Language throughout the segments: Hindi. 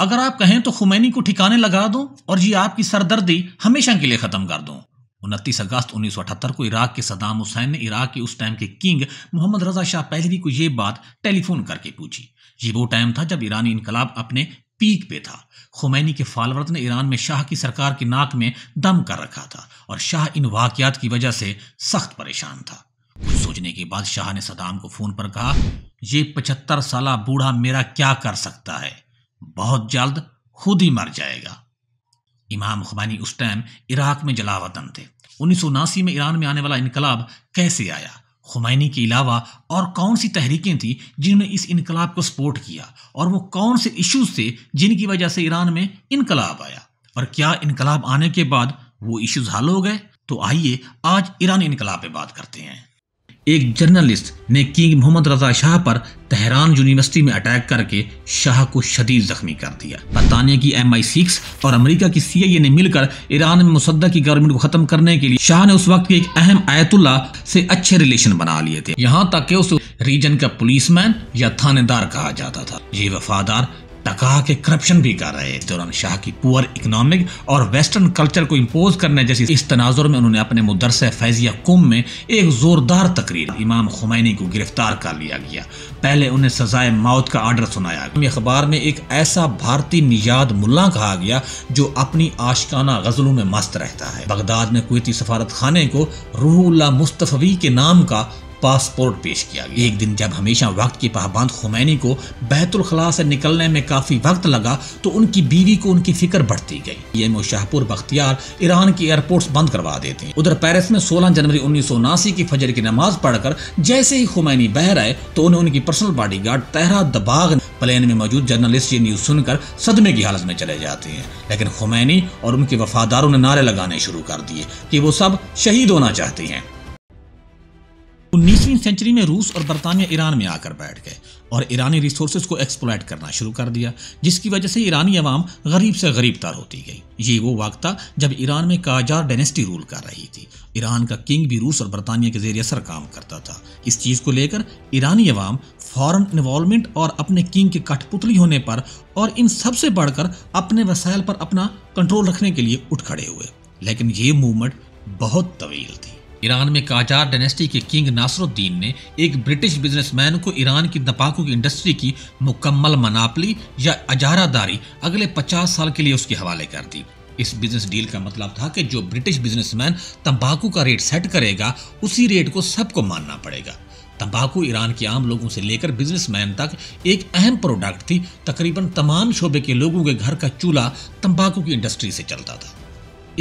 अगर आप कहें तो खुमैनी को ठिकाने लगा दो और ये आपकी सरदर्दी हमेशा के लिए ख़त्म कर दो उनतीस अगस्त उन्नीस को इराक के सदाम हुसैन ने इराक के उस टाइम के king Mohammad Reza Shah Pahlavi को ये बात टेलीफोन करके पूछी ये वो टाइम था जब ईरानी इनकलाब अपने पीक पे था खुमैनी के फालवर्त ने ईरान में शाह की सरकार की नाक में दम कर रखा था और शाह इन वाकियात की वजह से सख्त परेशान था कुछ सोचने के बाद शाह ने सदाम को फ़ोन पर कहा यह पचहत्तर साल बूढ़ा मेरा क्या कर सकता है बहुत जल्द खुद ही मर जाएगा इमाम खुमानी उस टाइम इराक में जलावतन थे उन्नीस में ईरान में आने वाला इनकलाब कैसे आया खुमैनी के अलावा और कौन सी तहरीकें थीं जिन्होंने इस इनकलाब को सपोर्ट किया और वो कौन से इश्यूज थे जिनकी वजह से ईरान में इनकलाब आया और क्या इनकलाब आने के बाद वो इश्यूज हल हो गए तो आइए आज ईरानी इनकलाब पे बात करते हैं एक जर्नलिस्ट ने किंग मोहम्मद रजा शाह पर तेहरान यूनिवर्सिटी में अटैक करके शाह को शदीद जख्मी कर दिया बरतानिया की एम आई सिक्स और अमरीका की सी आई ए ने मिलकर ईरान में मुसद्दा की गवर्नमेंट को खत्म करने के लिए शाह ने उस वक्त के एक अहम आयतुल्ला से अच्छे रिलेशन बना लिए थे यहाँ तक के उस रीजन का पुलिसमैन या थानेदार कहा जाता था ये वफादार टका के करप्शन भी कर रहे दौरान शाह की पुअर इकोनॉमिक और वेस्टर्न कल्चर को इम्पोज करने जैसे इस तनाजुर में उन्होंने अपने मुदरस फैजिया कुम में एक जोरदार तकरीर इमाम खुमैनी को गिरफ्तार कर लिया गया पहले उन्हें सजाए मौत का आर्डर सुनाया गया अखबार में एक ऐसा भारतीय निजात मुला कहा गया जो अपनी आशकाना गजलों में मस्त रहता है बगदाद में कुती सफारत खाने को रूहुल्ला मुस्तफवी के नाम का पासपोर्ट पेश किया गया एक दिन जब हमेशा वक्त के पाबंद खुमैनी को बैतुलखला से निकलने में काफ़ी वक्त लगा तो उनकी बीवी को उनकी फिक्र बढ़ती गई ये शाहपुर बख्तियार ईरान की एयरपोर्ट्स बंद करवा देते हैं उधर पेरिस में 16 जनवरी उन्नीस की फजर की नमाज पढ़कर जैसे ही खुमैनी बहर आए तो उन्हें उनकी पर्सनल बॉडी गार्ड तहरा दबाग प्लेन में मौजूद जर्नलिस्ट ये न्यूज़ सुनकर सदमे की हालत में चले जाते हैं लेकिन खुमैनी और उनके वफादारों ने नारे लगाने शुरू कर दिए कि वो सब शहीद होना चाहते हैं उन्नीसवीं सेंचुरी में रूस और बरतानिया ईरान में आकर बैठ गए और ईरानी रिसोर्सेज को एक्सप्लॉयट करना शुरू कर दिया जिसकी वजह से ईरानी अवाम गरीब से गरीब तार होती गई ये वो वक्त था जब ईरान में काजार डेनेस्टी रूल कर रही थी ईरान का किंग भी रूस और बरतानिया के जरिए असर काम करता था इस चीज़ को लेकर ईरानी अवाम फॉरन इन्वॉलमेंट और अपने किंग के कठपुतली होने पर और इन सबसे बढ़कर अपने वसायल पर अपना कंट्रोल रखने के लिए उठ खड़े हुए लेकिन ये मूवमेंट बहुत तवील थी ईरान में काजार डायनेस्टी के किंग नासरुद्दीन ने एक ब्रिटिश बिजनेसमैन को ईरान की दपाकू की इंडस्ट्री की मुकम्मल मनापली या अजारादारी अगले 50 साल के लिए उसके हवाले कर दी इस बिजनेस डील का मतलब था कि जो ब्रिटिश बिजनेसमैन तंबाकू का रेट सेट करेगा उसी रेट को सबको मानना पड़ेगा तंबाकू ईरान के आम लोगों से लेकर बिजनेसमैन तक एक अहम प्रोडक्ट थी तकरीबन तमाम शोबे के लोगों के घर का चूल्हा तंबाकू की इंडस्ट्री से चलता था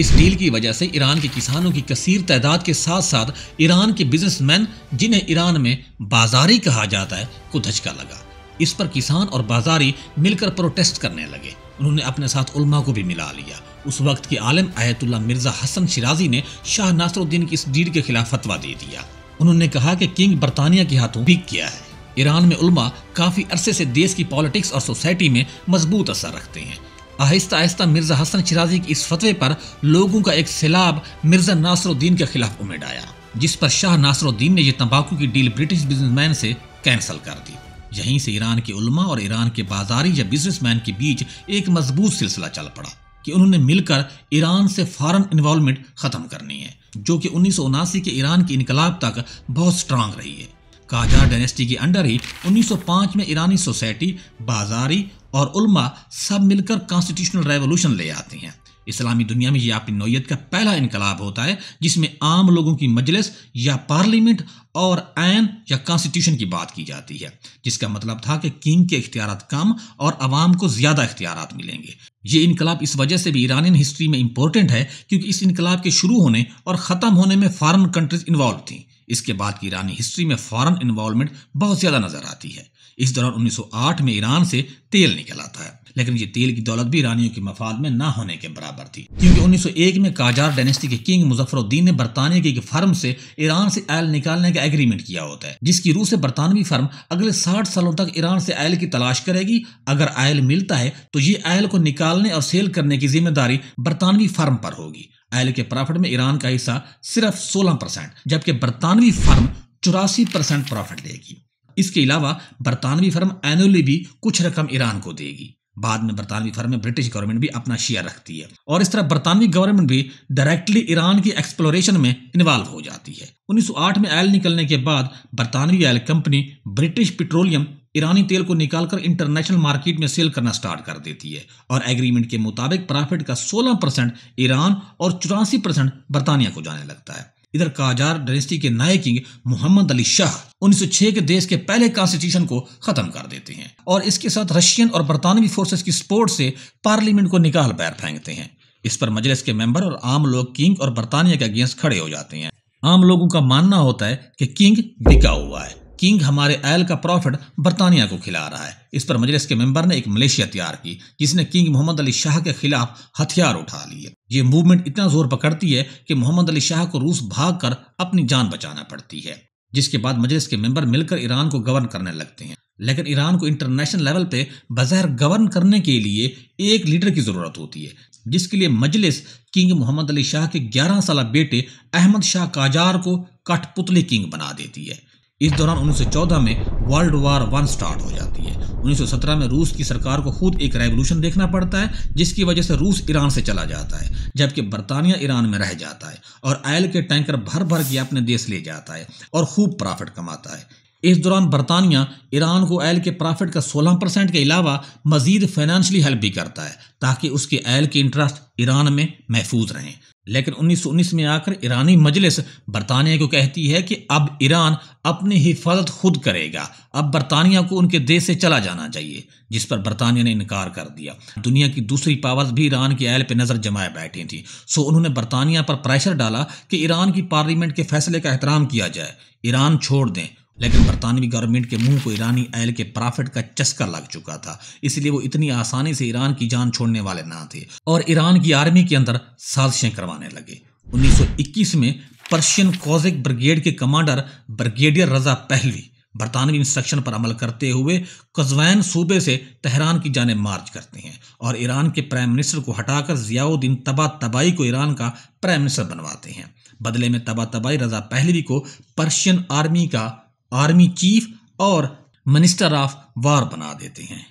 इस डील की वजह से ईरान के किसानों की कसीर तादाद के साथ साथ ईरान के बिजनेसमैन जिन्हें ईरान में बाजारी कहा जाता है को धचका लगा इस पर किसान और बाजारी मिलकर प्रोटेस्ट करने लगे उन्होंने अपने साथ उलमा को भी मिला लिया उस वक्त के आलम आयतुल्ला मिर्ज़ा हसन शिराजी ने शाह नासरुद्दीन की इस डील के खिलाफ फतवा दे दिया उन्होंने कहा कि किंग बरतानिया के हाथों बीक किया है ईरान में उलमा काफ़ी अरसे से देश की पॉलिटिक्स और सोसाइटी में मजबूत असर रखते हैं आहिस्ता आहिस्ता मिर्जा हसन चिराजी के इस फतवे पर लोगों का एक सैलाब मिर्जा नासरुद्दीन के खिलाफ उमड़ आया जिस पर शाह नासरुद्दीन ने यह तंबाकू की डील ब्रिटिश बिजनेसमैन से कैंसिल कर दी यहीं से ईरान के उलमा और ईरान के बाजारी या बिजनेसमैन के बीच एक मजबूत सिलसिला चल पड़ा कि उन्होंने मिलकर ईरान से फॉरन इन्वॉल्वमेंट ख़त्म करनी है जो कि उन्नीस के ईरान के इनकलाब तक बहुत स्ट्रांग रही है काजार डायनेस्टी के अंडर ही 1905 में ईरानी सोसाइटी बाजारी और उल्मा सब मिलकर कॉन्स्टिट्यूशनल रेवोल्यूशन ले आते हैं इस्लामी दुनिया में यह अपनी नोयत का पहला इनकलाब होता है जिसमें आम लोगों की मजलिस या पार्लियामेंट और आयन या कॉन्स्टिट्यूशन की बात की जाती है जिसका मतलब था कि किंग के इख्तियार कम और आवाम को ज़्यादा इख्तियार मिलेंगे ये इनकलाब इस वजह से भी ईरानियन हिस्ट्री में इंपॉर्टेंट है क्योंकि इस इनकलाब के शुरू होने और ख़त्म होने में फ़ारन कंट्रीज इन्वॉल्व थी इसके बाद की ईरानी हिस्ट्री में फॉरन इन्वॉल्वमेंट बहुत ज़्यादा नज़र आती है इस दौरान 1908 में ईरान से तेल निकल आता है लेकिन ये तेल की दौलत भी ईरानियों के मफाद में ना होने के बराबर थी क्योंकि 1901 में काजार डायनेस्टी के किंग मुजफ्फरुद्दीन ने बरतानिया की एक फर्म से ईरान से आयल निकालने का एग्रीमेंट किया होता है जिसकी रूह से बरतानवी फर्म अगले साठ सालों तक ईरान से आयल की तलाश करेगी अगर आयल मिलता है तो ये आयल को निकालने और सेल करने की जिम्मेदारी बरतानवी फर्म पर होगी आयल के प्रॉफिट में ईरान का हिस्सा सिर्फ सोलह परसेंट जबकि बरतानवी फर्म चौरासी परसेंट प्रॉफिट लेगी इसके अलावा बरतानवी फर्म एनुअली भी कुछ रकम ईरान को देगी बाद में बरतानवी फर्म में ब्रिटिश गवर्नमेंट भी अपना शेयर रखती है और इस तरह बरतानवी गवर्नमेंट भी डायरेक्टली ईरान की एक्सप्लोरेशन में इन्वॉल्व हो जाती है 1908 में आयल निकलने के बाद बरतानवी आयल कंपनी ब्रिटिश पेट्रोलियम ईरानी तेल को निकालकर इंटरनेशनल मार्केट में सेल करना स्टार्ट कर देती है और एग्रीमेंट के मुताबिक प्रॉफिट का 16 परसेंट ईरान और चौरासी परसेंट बरतानिया को जाने लगता है इधर काजार डायनेस्टी के नए किंग मोहम्मद अली शाह 1906 के देश के पहले कॉन्स्टिट्यूशन को खत्म कर देते हैं और इसके साथ रशियन और बरतानवी फोर्सेस की सपोर्ट से पार्लियामेंट को निकाल पैर फेंकते हैं इस पर मजलिस के मेंबर और आम लोग किंग और बरतानिया के अगेंस्ट खड़े हो जाते हैं आम लोगों का मानना होता है कि किंग बिका हुआ है किंग हमारे आयल का प्रॉफिट बरतानिया को खिला रहा है इस पर मजलिस के मेंबर ने एक मलेशिया तैयार की जिसने किंग मोहम्मद अली शाह के खिलाफ हथियार उठा लिए ये मूवमेंट इतना जोर पकड़ती है कि मोहम्मद अली शाह को रूस भाग अपनी जान बचाना पड़ती है जिसके बाद मजलिस के मेंबर मिलकर ईरान को गवर्न करने लगते हैं लेकिन ईरान को इंटरनेशनल लेवल पे बजहर गवर्न करने के लिए एक लीडर की ज़रूरत होती है जिसके लिए मजलिस किंग मोहम्मद अली शाह के 11 साल बेटे अहमद शाह काजार को कठपुतली किंग बना देती है इस दौरान 1914 में वर्ल्ड वार वन स्टार्ट हो जाती है 1917 में रूस की सरकार को खुद एक रेवोल्यूशन देखना पड़ता है जिसकी वजह से रूस ईरान से चला जाता है जबकि बरतानिया ईरान में रह जाता है और आयल के टैंकर भर भर के अपने देश ले जाता है और खूब प्रॉफिट कमाता है इस दौरान बरतानिया ईरान को आयल के प्रॉफिट का 16 परसेंट के अलावा मजीद फाइनेंशली हेल्प भी करता है ताकि उसके आयल के इंटरेस्ट ईरान में महफूज रहें लेकिन 1919 में आकर ईरानी मजलिस बरतानिया को कहती है कि अब ईरान अपनी हिफाजत खुद करेगा अब बरतानिया को उनके देश से चला जाना चाहिए जिस पर बरतानिया ने इनकार कर दिया दुनिया की दूसरी पावर्स भी ईरान की आयल पर नज़र जमाए बैठी थी सो उन्होंने बरतानिया पर प्रेशर डाला कि ईरान की पार्लियामेंट के फैसले का एहतराम किया जाए ईरान छोड़ दें लेकिन बरतानवी गवर्नमेंट के मुंह को ईरानी आयल के प्रॉफिट का चस्का लग चुका था इसलिए वो इतनी आसानी से ईरान की जान छोड़ने वाले ना थे और ईरान की आर्मी के अंदर साजिशें करवाने लगे 1921 में पर्शियन कॉजिक ब्रिगेड के कमांडर ब्रिगेडियर रजा पहलवी बरतानवी इंस्ट्रक्शन पर अमल करते हुए कजवैन सूबे से तेहरान की जाने मार्च करते हैं और ईरान के प्राइम मिनिस्टर को हटाकर जियाउद्दीन तबा तबाही को ईरान का प्राइम मिनिस्टर बनवाते हैं बदले में तबा तबाई रजा पहलवी को पर्शियन आर्मी का आर्मी चीफ और मिनिस्टर ऑफ वार बना देते हैं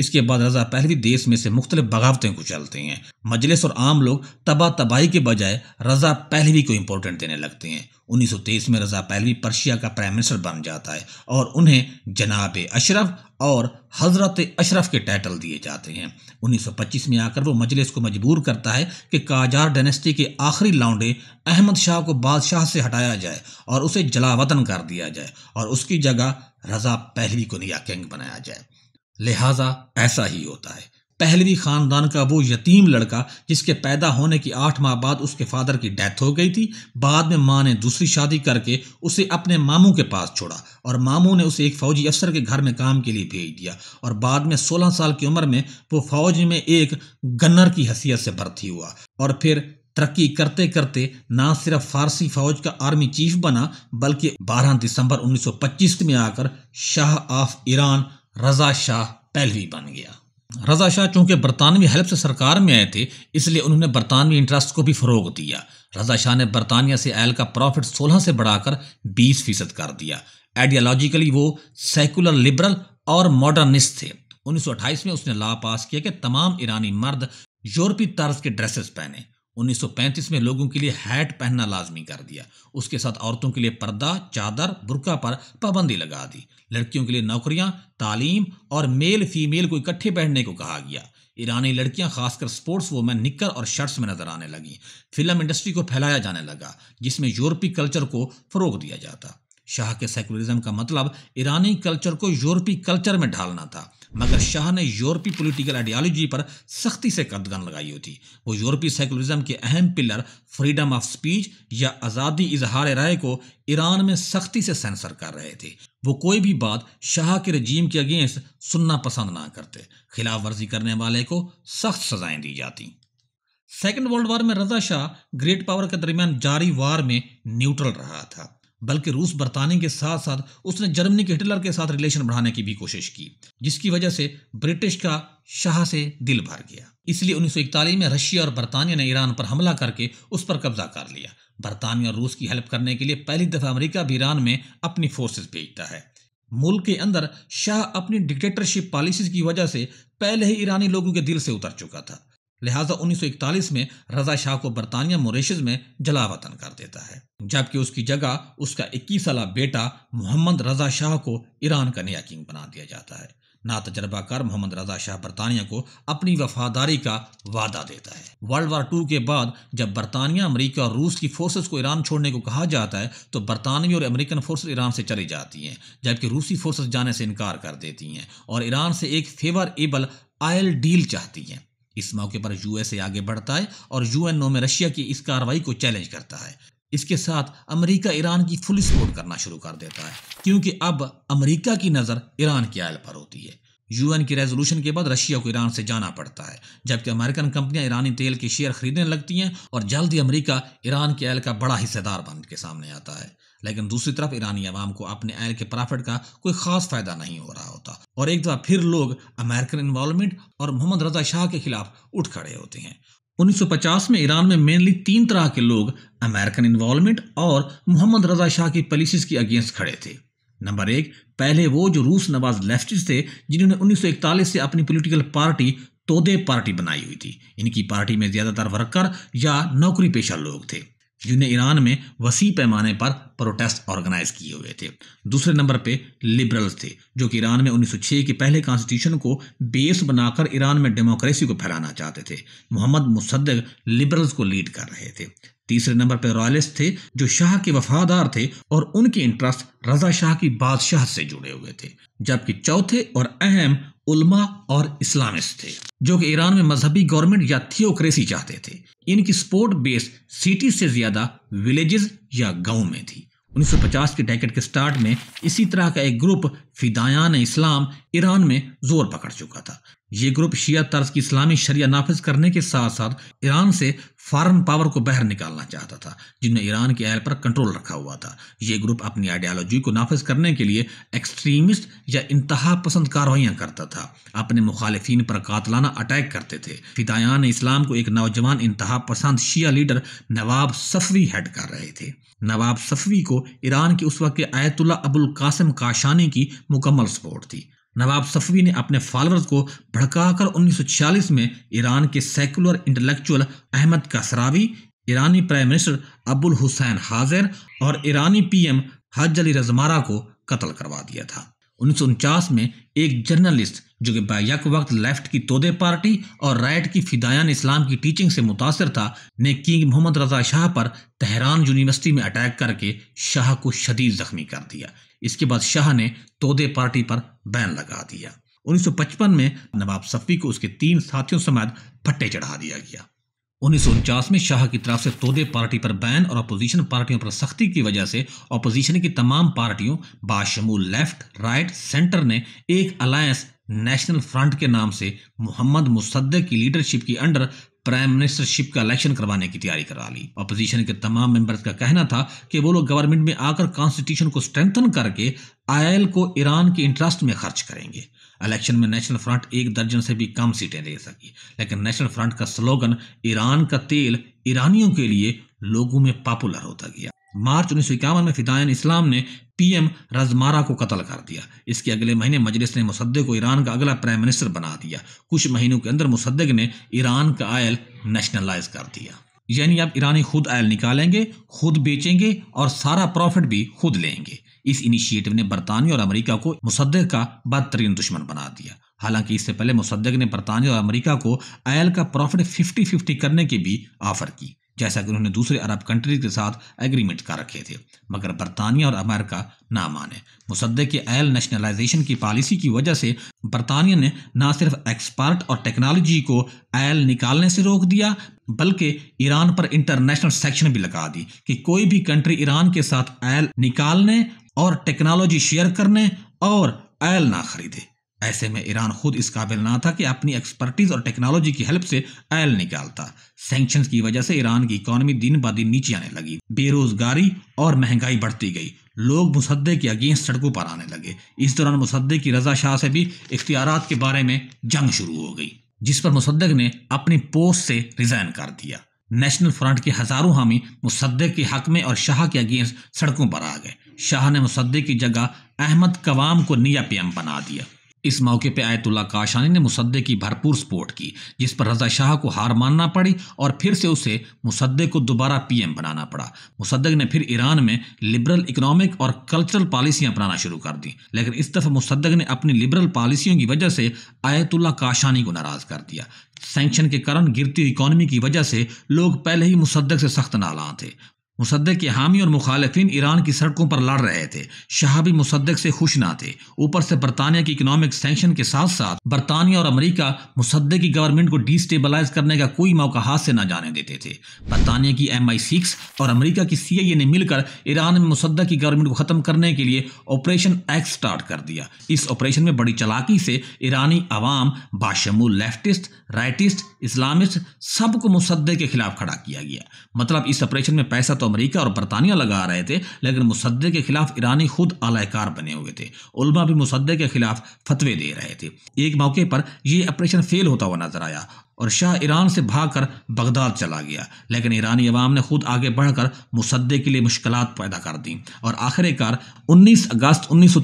इसके बाद रजा पहलवी देश में से मुख्तलिफ बगावतें कुचलते हैं मजलिस और आम लोग तबाह तबाही के बजाय रजा पहलवी को इम्पोर्टेंट देने लगते हैं 1923 में रजा पहलवी पर्शिया का प्राइम मिनिस्टर बन जाता है और उन्हें जनाब अशरफ और हजरत अशरफ के टाइटल दिए जाते हैं 1925 में आकर वो मजलिस को मजबूर करता है कि काजार डेनेस्टी के आखिरी लाउंडे अहमद शाह को बादशाह से हटाया जाए और उसे जलावतन कर दिया जाए और उसकी जगह रजा पहलवी को नया किंग बनाया जाए लिहाजा ऐसा ही होता है पहलवी खानदान का वो यतीम लड़का जिसके पैदा होने की आठ माह बाद उसके फादर की डेथ हो गई थी बाद में माँ ने दूसरी शादी करके उसे अपने मामू के पास छोड़ा और मामू ने उसे एक फौजी अफसर के घर में काम के लिए भेज दिया और बाद में 16 साल की उम्र में वो फौज में एक गन्नर की हैसियत से भर्ती हुआ और फिर तरक्की करते करते ना सिर्फ फारसी फौज का आर्मी चीफ बना बल्कि 12 दिसंबर 1925 में आकर Shah of Iran Reza Shah Pahlavi बन गया रजा शाह चूंकि बरतानवी हेल्प से सरकार में आए थे इसलिए उन्होंने बरतानवी इंटरेस्ट को भी फरोग दिया रजा शाह ने बरतानिया से आयल का प्रॉफिट 16 से बढ़ाकर 20 फीसद कर दिया आइडियालॉजिकली वो सेकुलर लिबरल और मॉडर्निस्ट थे 1928 में उसने ला पास किया कि तमाम ईरानी मर्द यूरोपीय तर्ज के ड्रेसेस पहने 1935 में लोगों के लिए हैट पहनना लाजमी कर दिया उसके साथ औरतों के लिए पर्दा चादर बुरका पर पाबंदी लगा दी लड़कियों के लिए नौकरियां तालीम और मेल फीमेल को इकट्ठे पहनने को कहा गया ईरानी लड़कियां खासकर स्पोर्ट्स वोमेन निक्कर और शर्ट्स में नजर आने लगीं फिल्म इंडस्ट्री को फैलाया जाने लगा जिसमें यूरोपी कल्चर को फ़रोग दिया जाता शाह के सेकुलरिज्म का मतलब ईरानी कल्चर को यूरोपी कल्चर में ढालना था मगर शाह ने यूरोपीय पॉलिटिकल आइडियालॉजी पर सख्ती से कदगन लगाई हुई थी वो यूरोपीय सेकुलरिज्म के अहम पिलर फ्रीडम ऑफ स्पीच या आज़ादी इजहार राय को ईरान में सख्ती से सेंसर कर रहे थे वो कोई भी बात शाह के रजीम के अगेंस्ट सुनना पसंद ना करते खिलाफ वर्जी करने वाले को सख्त सजाएं दी जाती सेकेंड वर्ल्ड वार में रजा शाह ग्रेट पावर के दरमियान जारी वार में न्यूट्रल रहा था बल्कि रूस बरतानी के साथ साथ उसने जर्मनी के हिटलर के साथ रिलेशन बढ़ाने की भी कोशिश की जिसकी वजह से ब्रिटिश का शाह से दिल भर गया इसलिए इकतालीस में रशिया और बरतानिया ने ईरान पर हमला करके उस पर कब्जा कर लिया बरतानिया और रूस की हेल्प करने के लिए पहली दफा अमरीका भी ईरान में अपनी फोर्सेज भेजता है मुल्क के अंदर शाह अपनी डिक्टेटरशिप पॉलिसीज की वजह से पहले ही ईरानी लोगों के दिल से उतर चुका था लिहाजा 1941 में रजा शाह को बरतानिया मोरिशज में जला वतन कर देता है जबकि उसकी जगह उसका इक्कीस साल बेटा मोहम्मद रजा शाह को ईरान का नया किंग बना दिया जाता है ना तजर्बाकार मोहम्मद रजा शाह बरतानिया को अपनी वफादारी का वादा देता है वर्ल्ड वार टू के बाद जब बरतानिया अमरीका और रूस की फोर्सेज को ईरान छोड़ने को कहा जाता है तो बरतानवी और अमेरिकन फोर्सेज ईरान से चली जाती हैं जबकि रूसी फोर्सेज जाने से इनकार कर देती हैं और ईरान से एक फेवर एबल आयल डील चाहती हैं इस मौके पर यूएसए आगे बढ़ता है और यूएनओ में रशिया की इस कार्रवाई को चैलेंज करता है इसके साथ अमेरिका ईरान की फुल सपोर्ट करना शुरू कर देता है क्योंकि अब अमेरिका की नज़र ईरान की आयल पर होती है यूएन की रेजोल्यूशन के बाद रशिया को ईरान से जाना पड़ता है जबकि अमेरिकन कंपनियां ईरानी तेल के शेयर खरीदने लगती हैं और जल्द ही अमेरिका ईरान के आयल का बड़ा हिस्सेदार बन के सामने आता है लेकिन दूसरी तरफ ईरानी अवाम को अपने आयल के प्रॉफिट का कोई खास फायदा नहीं हो रहा होता और एक दफा फिर लोग अमेरिकन इन्वॉल्वमेंट और मोहम्मद रजा शाह के खिलाफ उठ खड़े होते हैं 1950 में ईरान में मेनली तीन तरह के लोग अमेरिकन इन्वॉल्वमेंट और मोहम्मद रजा शाह की पॉलिसीज के अगेंस्ट खड़े थे नंबर एक पहले वो जो रूस नवाज लेफ्टिस्ट थे जिन्होंने 1941 से अपनी पॉलिटिकल पार्टी तोदे पार्टी बनाई हुई थी इनकी पार्टी में ज़्यादातर वर्कर या नौकरी पेशा लोग थे जिन्हें ईरान में वसी पैमाने पर प्रोटेस्ट ऑर्गेनाइज किए हुए थे दूसरे नंबर पे लिबरल्स थे जो कि ईरान में 1906 के पहले कॉन्स्टिट्यूशन को बेस बनाकर ईरान में डेमोक्रेसी को फैलाना चाहते थे मोहम्मद मुसद लिबरल्स को लीड कर रहे थे तीसरे नंबर पर रॉयलिस्ट थे जो शाह के वफादार थे और उनके इंटरेस्ट रजा शाह की बादशाह से जुड़े हुए थे जबकि चौथे और अहम उल्मा और इस्लामिस्ट थे जो कि ईरान में मजहबी गवर्नमेंट या थियोक्रेसी चाहते थे इनकी स्पोर्ट बेस सिटी से ज्यादा विलेजेस या गांव में थी 1950 के डेकेड के स्टार्ट में इसी तरह का एक ग्रुप फिदायान इस्लाम ईरान में जोर पकड़ चुका था ये ग्रुप शिया तर्ज की इस्लामी शरिया नाफिज करने के साथ साथ ईरान से फॉरन पावर को बाहर निकालना चाहता था जिन्हें ईरान के आयल पर कंट्रोल रखा हुआ था ये ग्रुप अपनी आइडियालॉजी को नाफिज करने के लिए एक्सट्रीमिस्ट या इंतहा पसंद कार्रवाइयाँ करता था अपने मुखालफन पर कातलाना अटैक करते थे फिदायान इस्लाम को एक नौजवान इंतहा पसंद शिया लीडर नवाब सफवी हेड कर रहे थे नवाब सफवी को ईरान के उस वक्त के आयतुल्ला अबुल कासिम काशानी की मुकम्मल सपोर्ट थी नवाब सफवी ने अपने फॉलोअर्स को भड़काकर 1946 में ईरान के सेकुलर इंटेलेक्चुअल अहमद कसरावी ईरानी prime minister Abul Hussain Hajir और ईरानी पीएम हज अली रजमारा को कत्ल करवा दिया था उन्नीस में एक जर्नलिस्ट जो कि बैक वक्त लेफ्ट की तोदे पार्टी और राइट की फिदायान इस्लाम की टीचिंग से मुतासर था ने किंग मोहम्मद रजा शाह पर तेहरान यूनिवर्सिटी में अटैक करके शाह को शदीद जख्मी कर दिया इसके बाद शाह ने तोदे पार्टी पर बैन लगा दिया 1955 में नवाब सफ़ी को उसके तीन साथियों समेत फट्टे चढ़ा दिया गया उन्नीस में शाह की तरफ से तोदे पार्टी पर बैन और अपोजिशन पार्टियों पर सख्ती की वजह से अपोजिशन की तमाम पार्टियों बाशमूल लेफ्ट राइट सेंटर ने एक अलायंस नेशनल फ्रंट के नाम से मोहम्मद मुसद्दक की लीडरशिप की अंडर प्राइम मिनिस्टरशिप का इलेक्शन करवाने की तैयारी करा ली अपोजिशन के तमाम मेंबर्स का कहना था कि वो लोग गवर्नमेंट में आकर कॉन्स्टिट्यूशन को स्ट्रेंथन करके आयल को ईरान के इंटरेस्ट में खर्च करेंगे इलेक्शन में नेशनल फ्रंट एक दर्जन से भी कम सीटें ले सकी लेकिन नेशनल फ्रंट का स्लोगन ईरान का तेल ईरानियों के लिए लोगों में पॉपुलर होता गया मार्च उन्नीस में फिदायन इस्लाम ने पीएम रजमारा को कत्ल कर दिया इसके अगले महीने मजलिस ने मुसद्दे को ईरान का अगला प्राइम मिनिस्टर बना दिया कुछ महीनों के अंदर मुसद्दक ने ईरान का आयल नेशनलाइज कर दिया यानी अब ईरानी खुद आयल निकालेंगे खुद बेचेंगे और सारा प्रॉफिट भी खुद लेंगे इस इनिशिएटिव ने बरतानिया और अमेरिका को मुसद्दक का बदतरीन दुश्मन बना दिया हालांकि इससे पहले मुसद्दक ने बरतानिया और अमेरिका को आयल का प्रॉफिट 50-50 करने की भी ऑफर की जैसा कि उन्होंने दूसरे अरब कंट्री के साथ एग्रीमेंट कर रखे थे मगर बरतानिया और अमेरिका ना माने मुसदे के एल नेशनलाइजेशन की पॉलिसी की वजह से बरतानिया ने ना सिर्फ एक्सपर्ट और टेक्नोलॉजी को एल निकालने से रोक दिया बल्कि ईरान पर इंटरनेशनल सेक्शन भी लगा दी कि कोई भी कंट्री ईरान के साथ एल निकालने और टेक्नोलॉजी शेयर करने और एल ना खरीदे ऐसे में ईरान खुद इस काबिल ना था कि अपनी एक्सपर्टीज और टेक्नोलॉजी की हेल्प से ऐल निकालता सेंक्शन की वजह से ईरान की इकोनॉमी दिन ब दिन नीचे आने लगी बेरोजगारी और महंगाई बढ़ती गई लोग मुसदे के अगेंस्ट सड़कों पर आने लगे इस दौरान मुसदे की रजा शाह से भी इख्तियार के बारे में जंग शुरू हो गई जिस पर मुसद्दक ने अपनी पोस्ट से रिजाइन कर दिया नेशनल फ्रंट के हजारों हामी मुसद्दक के हक में और शाह के अगेंस्ट सड़कों पर आ गए शाह ने मुसद्दे की जगह अहमद कवाम को निया पी बना दिया इस मौके पर आयतुल्ला काशानी ने मुसद्दे की भरपूर सपोर्ट की जिस पर रजा शाह को हार मानना पड़ी और फिर से उसे मुसद्दे को दोबारा पीएम बनाना पड़ा मुसद्दक ने फिर ईरान में लिबरल इकोनॉमिक और कल्चरल पॉलिसियां अपनाना शुरू कर दी लेकिन इस दफ़ा मुसद्दक ने अपनी लिबरल पॉलिसियों की वजह से आयतुल्ला काशानी को नाराज़ कर दिया सेंक्शन के कारण गिरती इकोनॉमी की वजह से लोग पहले ही मुसद्दक से सख्त नालां थे मुसदक के हामी और मुखालफी ईरान की सड़कों पर लड़ रहे थे शाह भी मुसद्दक से खुश ना थे ऊपर से बरतानिया की इकोनॉमिक सेंक्शन के साथ साथ बरतानिया और अमरीका मुसदे की गवर्नमेंट को डिस्टेबलाइज करने का कोई मौका हाथ से ना जाने देते थे बरतानिया की एम आई सिक्स और अमरीका की सी आई ए ने मिलकर ईरान में मुसद की गवर्नमेंट को ख़त्म करने के लिए ऑपरेशन एक्स स्टार्ट कर दिया इस ऑपरेशन में बड़ी चलाकी से ईरानी आवाम बाशमूल लेफ्टिस्ट राइटिस्ट इस्लामिस्ट सबको मुसद्दे के खिलाफ खड़ा किया गया मतलब इस ऑपरेशन में पैसा तो अमरीका और बरतानिया लगा रहे थे लेकिन मुसदे के खिलाफ ईरानी खुद आलाकार बने हुए थे उलमा भी मुसदे के खिलाफ फतवे दे रहे थे एक मौके पर यह ऑपरेशन फेल होता हुआ नजर आया और शाह ईरान से भागकर बगदाद चला गया लेकिन ईरानी अवाम ने खुद आगे बढ़कर मुसदे के लिए मुश्किल पैदा कर दी और आखिरकार 19 अगस्त उन्नीस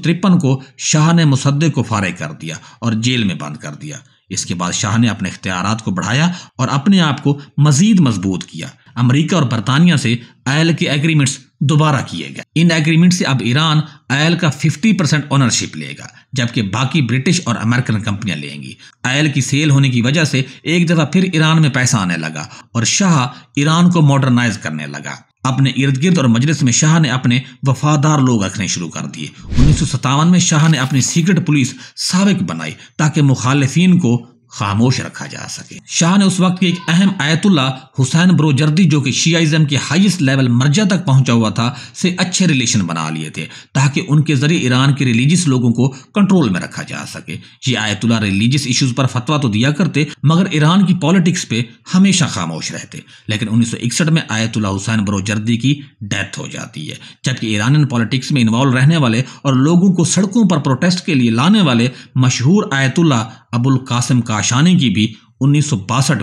को शाह ने मुसदे को फारे कर दिया और जेल में बंद कर दिया इसके बाद शाह ने अपने इख्तियार को बढ़ाया और अपने आप को मज़ीद मजबूत किया अमेरिका और बरतानिया से आयल के एग्रीमेंट्स दोबारा किए गए इन एग्रीमेंट से अब ईरान आयल का 50 परसेंट ऑनरशिप लेगा जबकि बाकी ब्रिटिश और अमेरिकन कंपनियां लेंगी आयल की सेल होने की वजह से एक दफा फिर ईरान में पैसा आने लगा और शाह ईरान को मॉडर्नाइज करने लगा अपने इर्द गिर्द और मजलिस में शाह ने अपने वफादार लोग रखने शुरू कर दिए उन्नीस में शाह ने अपनी सीक्रेट पुलिस सबक बनाई ताकि मुखालफी को खामोश रखा जा सके शाह ने उस वक्त के एक अहम आयतुल्ला हुसैन बरोजर्दी जो कि शियाइज़म के हाईएस्ट लेवल मर्जा तक पहुंचा हुआ था से अच्छे रिलेशन बना लिए थे ताकि उनके ज़रिए ईरान के रिलीजियस लोगों को कंट्रोल में रखा जा सके ये आयतुल्ला रिलीजियस इश्यूज़ पर फतवा तो दिया करते मगर ईरान की पॉलिटिक्स पे हमेशा खामोश रहते लेकिन उन्नीस में आयतुल्ला हुसैन बरोजर्दी की डेथ हो जाती है जबकि ईरानियन पॉलिटिक्स में इन्वॉल्व रहने वाले और लोगों को सड़कों पर प्रोटेस्ट के लिए लाने वाले मशहूर आयतुल्ला अबुल कासिम काशानी की भी उन्नीस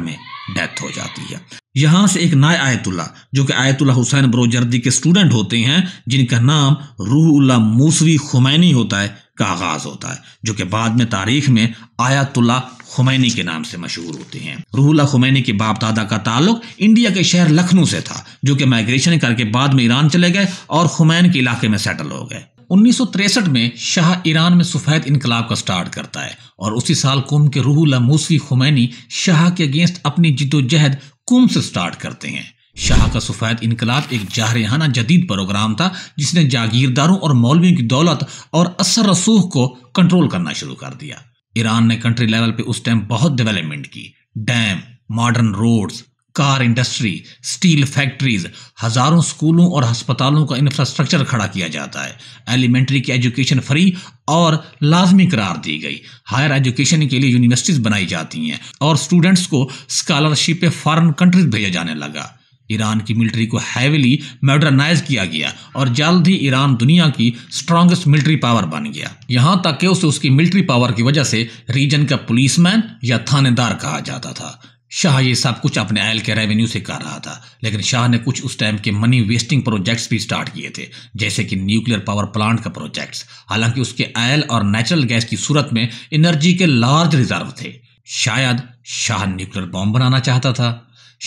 में डेथ हो जाती है यहाँ से एक नए आयतुल्ला जो कि आयतुल्ला हुसैन बरोजर्दी के स्टूडेंट होते हैं जिनका नाम रूहुल्ला मूसवी खुमैनी होता है का आगाज़ होता है जो कि बाद में तारीख में आयातुल्ला खुमैनी के नाम से मशहूर होते हैं रूहुल्ला खुमैनी के बाप दादा का ताल्लुक इंडिया के शहर लखनऊ से था जो कि माइग्रेशन करके बाद में ईरान चले गए और खुमैन के इलाके में सेटल हो गए उन्नीस में शाह ईरान में सफ़ेद इनकलाब का स्टार्ट करता है और उसी साल कुम के रूहुल मूसवी खुमैनी शाह के अगेंस्ट अपनी जिदोजहद कुम से स्टार्ट करते हैं शाह का सफ़ेद इनकलाब एक जारहाना जदीद प्रोग्राम था जिसने जागीरदारों और मौलवियों की दौलत और असर रसूख को कंट्रोल करना शुरू कर दिया ईरान ने कंट्री लेवल पे उस टाइम बहुत डेवलपमेंट की dam modern roads car industry steel factories हजारों स्कूलों और अस्पतालों का इंफ्रास्ट्रक्चर खड़ा किया जाता है एलिमेंट्री की एजुकेशन फ्री और लाजमी करार दी गई हायर एजुकेशन के लिए यूनिवर्सिटीज़ बनाई जाती हैं और स्टूडेंट्स को स्कॉलरशिप फॉरेन कंट्रीज भेजा जाने लगा ईरान की मिलिट्री को हैविली मॉडर्नाइज किया गया और जल्द ही ईरान दुनिया की स्ट्रांगेस्ट मिलिट्री पावर बन गया यहाँ तक कि उसे उसकी मिलिट्री पावर की वजह से रीजन का पुलिसमैन या थानेदार कहा जाता था शाह ये सब कुछ अपने आयल के रेवेन्यू से कर रहा था लेकिन शाह ने कुछ उस टाइम के मनी वेस्टिंग प्रोजेक्ट्स भी स्टार्ट किए थे जैसे कि न्यूक्लियर पावर प्लांट का प्रोजेक्ट्स हालांकि उसके आयल और नेचुरल गैस की सूरत में एनर्जी के लार्ज रिजर्व थे शायद शाह न्यूक्लियर बॉम्ब बनाना चाहता था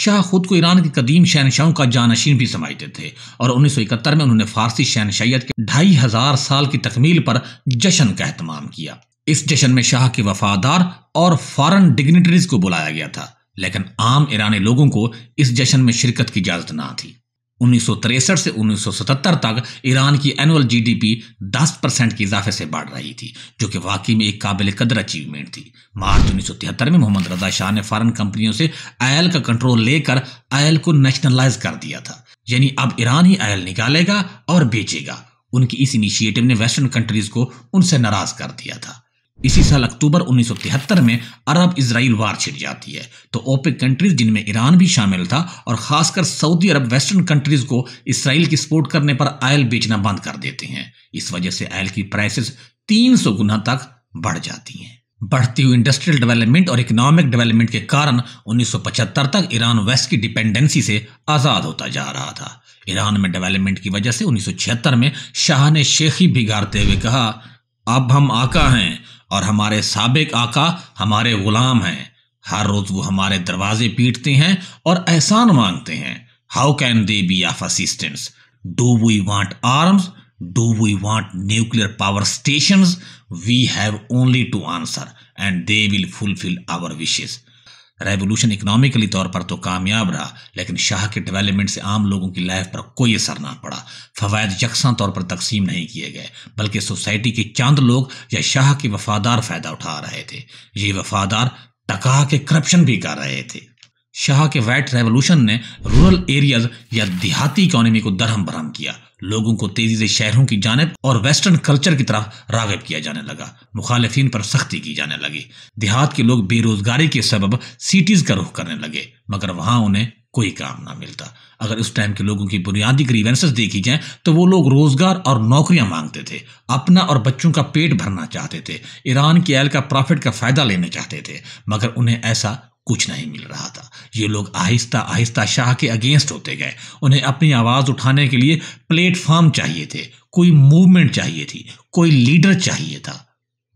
शाह खुद को ईरान के कदीम शहनशाहों का जानशीन भी समझते थे और 1971 में उन्होंने फारसी शहनशाहियत के ढाई हजार साल की तकमील पर जश्न का अहतमाम किया इस जश्न में शाह के वफादार और फॉरन डिग्नेटरीज को बुलाया गया था लेकिन आम ईरानी लोगों को इस जश्न में शिरकत की इजाज़त ना थी उन्नीस से 1977 तक ईरान की एनुअल जीडीपी 10 परसेंट के इजाफे से बढ़ रही थी जो कि वाकई में एक काबिल कदर अचीवमेंट थी मार्च उन्नीस में मोहम्मद रजा शाह ने फॉरन कंपनियों से आयल का कंट्रोल लेकर आयल को नेशनलाइज कर दिया था यानी अब ईरान ही आयल निकालेगा और बेचेगा उनकी इस इनिशिएटिव ने वेस्टर्न कंट्रीज को उनसे नाराज कर दिया था इसी साल अक्टूबर 1973 में अरब इसराइल वार छिड़ जाती है तो ओपिक कंट्रीज जिनमें ईरान भी शामिल था और खासकर सऊदी अरब वेस्टर्न कंट्रीज को इसराइल की सपोर्ट करने पर आयल बेचना बंद कर देते हैं इस वजह से आयल की प्राइसेस 300 गुना तक बढ़ जाती हैं बढ़ती हुई इंडस्ट्रियल डेवलपमेंट और इकोनॉमिक डेवलपमेंट के कारण 1975 तक ईरान वेस्ट की डिपेंडेंसी से आज़ाद होता जा रहा था ईरान में डेवलपमेंट की वजह से 1976 में शाह ने शेखी बिगाड़ते हुए कहा अब हम आका हैं और हमारे सबक आका हमारे गुलाम हैं हर रोज़ वो हमारे दरवाजे पीटते हैं और एहसान मांगते हैं how can they be of assistance do we want arms do we want nuclear power station we have only to answer and they will fulfil our wishes revolution economically तौर पर तो कामयाब रहा लेकिन शाह के डेवलपमेंट से आम लोगों की लाइफ पर कोई असर ना पड़ा फवायद यकसा तौर पर तकसीम नहीं किए गए बल्कि सोसाइटी के चंद लोग या शाह के वफादार फ़ायदा उठा रहे थे ये वफादार टका के करप्शन भी कर रहे थे शाह के वैट रेवोल्यूशन ने रूरल एरियाज या देहाती इकोनॉमी को दरहम बरहम किया लोगों को तेजी से शहरों की जानब और वेस्टर्न कल्चर की तरफ रागब किया जाने लगा मुखालफिन पर सख्ती की जाने लगी देहात के लोग बेरोजगारी के सबब सिटीज का रुख करने लगे मगर वहाँ उन्हें कोई काम ना मिलता अगर उस टाइम के लोगों की बुनियादी ग्रीवेंसेस देखी जाए तो वो लोग रोजगार और नौकरियां मांगते थे अपना और बच्चों का पेट भरना चाहते थे ईरान के एल का प्रॉफिट का फायदा लेने चाहते थे मगर उन्हें ऐसा कुछ नहीं मिल रहा था ये लोग आहिस्ता आहिस्ता शाह के अगेंस्ट होते गए उन्हें अपनी आवाज़ उठाने के लिए प्लेटफॉर्म चाहिए थे कोई मूवमेंट चाहिए थी कोई लीडर चाहिए था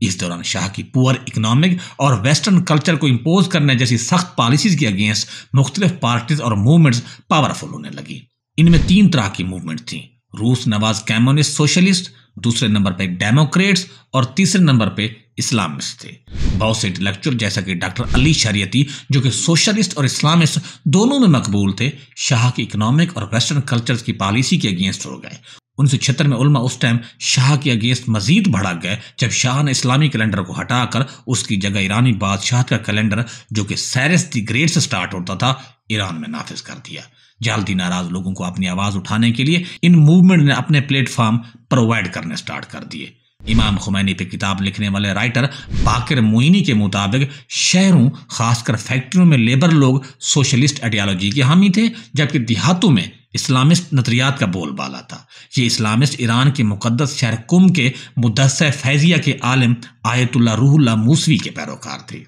इस दौरान शाह की पुअर इकोनॉमिक और वेस्टर्न कल्चर को इम्पोज करने जैसी सख्त पॉलिसीज के अगेंस्ट मुख्तलिफ पार्टीज और मूवमेंट्स पावरफुल होने लगी इनमें तीन तरह की मूवमेंट थी रूस नवाज कैमोनिस्ट सोशलिस्ट दूसरे नंबर पे डेमोक्रेट्स और तीसरे नंबर पे इस्लामिस्ट थे बहुत से इंटेलेक्चुअल जैसा कि डॉक्टर अली शरीयती जो कि सोशलिस्ट और इस्लामिस्ट दोनों में मकबूल थे शाह की इकोनॉमिक और वेस्टर्न कल्चर की पॉलिसी के अगेंस्ट हो गए उन्नीस सौ में उल्मा उस टाइम शाह के अगेंस्ट मजीद भड़क गए जब शाह ने इस्लामी कैलेंडर को हटाकर उसकी जगह ईरानी बादशाह का कैलेंडर जो कि सैरस दी ग्रेट से स्टार्ट होता था ईरान में नाफिज कर दिया जल्दी नाराज लोगों को अपनी आवाज़ उठाने के लिए इन मूवमेंट ने अपने प्लेटफॉर्म प्रोवाइड करने स्टार्ट कर दिए इमाम खुमैनी पे किताब लिखने वाले राइटर बाकिर मोइनी के मुताबिक शहरों खासकर फैक्ट्रियों में लेबर लोग सोशलिस्ट आइडियालॉजी के हामी थे जबकि देहातों में इस्लामिस्ट नजरियात का बोलबाला था ये इस्लामिस्ट ईरान के मुकदस शहर कुम के मुदस फैजिया के आलम आयतुल्ला रूहुल्ला मूसवी के पैरोकार थे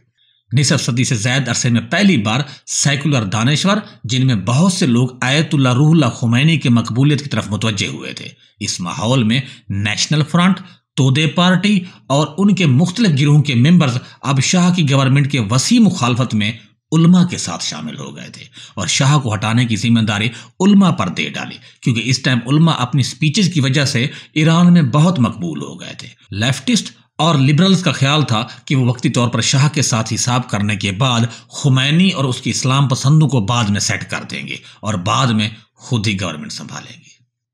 निसफ सदी से ज्यादा अरसे में पहली बार सेकुलर दानश्वर जिनमें बहुत से लोग आयतुल्ला रूहुल्ला खुमैनी के मकबूलियत की तरफ मुतवजे हुए थे इस माहौल में नेशनल फ्रंट तोदे पार्टी और उनके मुख्तलिफ गिरोह के मेंबर्स अब शाह की गवर्नमेंट के वसी मुखालफत में उल्मा के साथ शामिल हो गए थे और शाह को हटाने की जिम्मेदारी उल्मा पर दे डाली क्योंकि इस टाइम उल्मा अपनी स्पीचेस की वजह से ईरान में बहुत मकबूल हो गए थे लेफ्टिस्ट और लिबरल्स का ख्याल था कि वो वक्ती तौर पर शाह के साथ हिसाब करने के बाद खुमैनी और उसकी इस्लाम पसंदों को बाद में सेट कर देंगे और बाद में खुद ही गवर्नमेंट संभालेंगे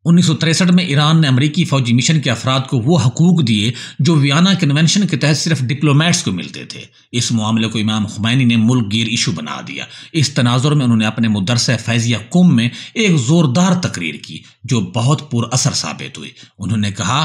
उन्नीस में ईरान ने अमरीकी फौजी मिशन के अफराद को वो हकूक दिए जो वियाना कन्वेंशन के तहत सिर्फ डिप्लोमेट्स को मिलते थे इस मामले को इमाम हुमैनी ने मुल्क गिर इशू बना दिया इस तनाजर में उन्होंने अपने मुदरस फैजिया कुम में एक ज़ोरदार तकरीर की जो बहुत पुर असर साबित हुई उन्होंने कहा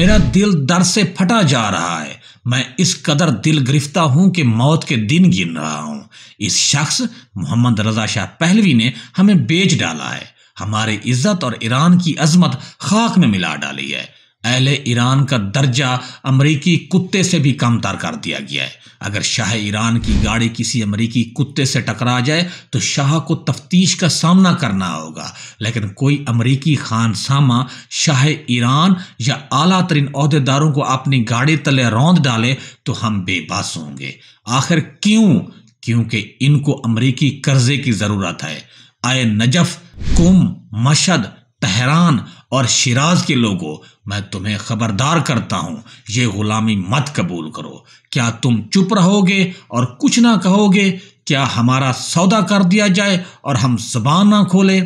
मेरा दिल दर से फटा जा रहा है मैं इस कदर दिल गिरफ्ता हूँ कि मौत के दिन गिन रहा हूँ इस शख्स मोहम्मद रजा शाह पहलवी ने हमें बेच डाला है हमारे इज्जत और ईरान की अजमत खाक में मिला डाली है अहले ईरान का दर्जा अमरीकी कुत्ते से भी कम तर कर दिया गया है अगर शाह ईरान की गाड़ी किसी अमरीकी कुत्ते से टकरा जाए तो शाह को तफ्तीश का सामना करना होगा लेकिन कोई अमरीकी खान सामा शाह ईरान या आला तरीन अहदेदारों को अपनी गाड़ी तले रौंद डाले तो हम बेबास होंगे आखिर क्यों क्योंकि इनको अमरीकी कर्जे की ज़रूरत है आए नजफ़ कुम मशद तहरान और शिराज के लोगों मैं तुम्हें खबरदार करता हूँ ये गुलामी मत कबूल करो क्या तुम चुप रहोगे और कुछ ना कहोगे क्या हमारा सौदा कर दिया जाए और हम जबान ना खोलें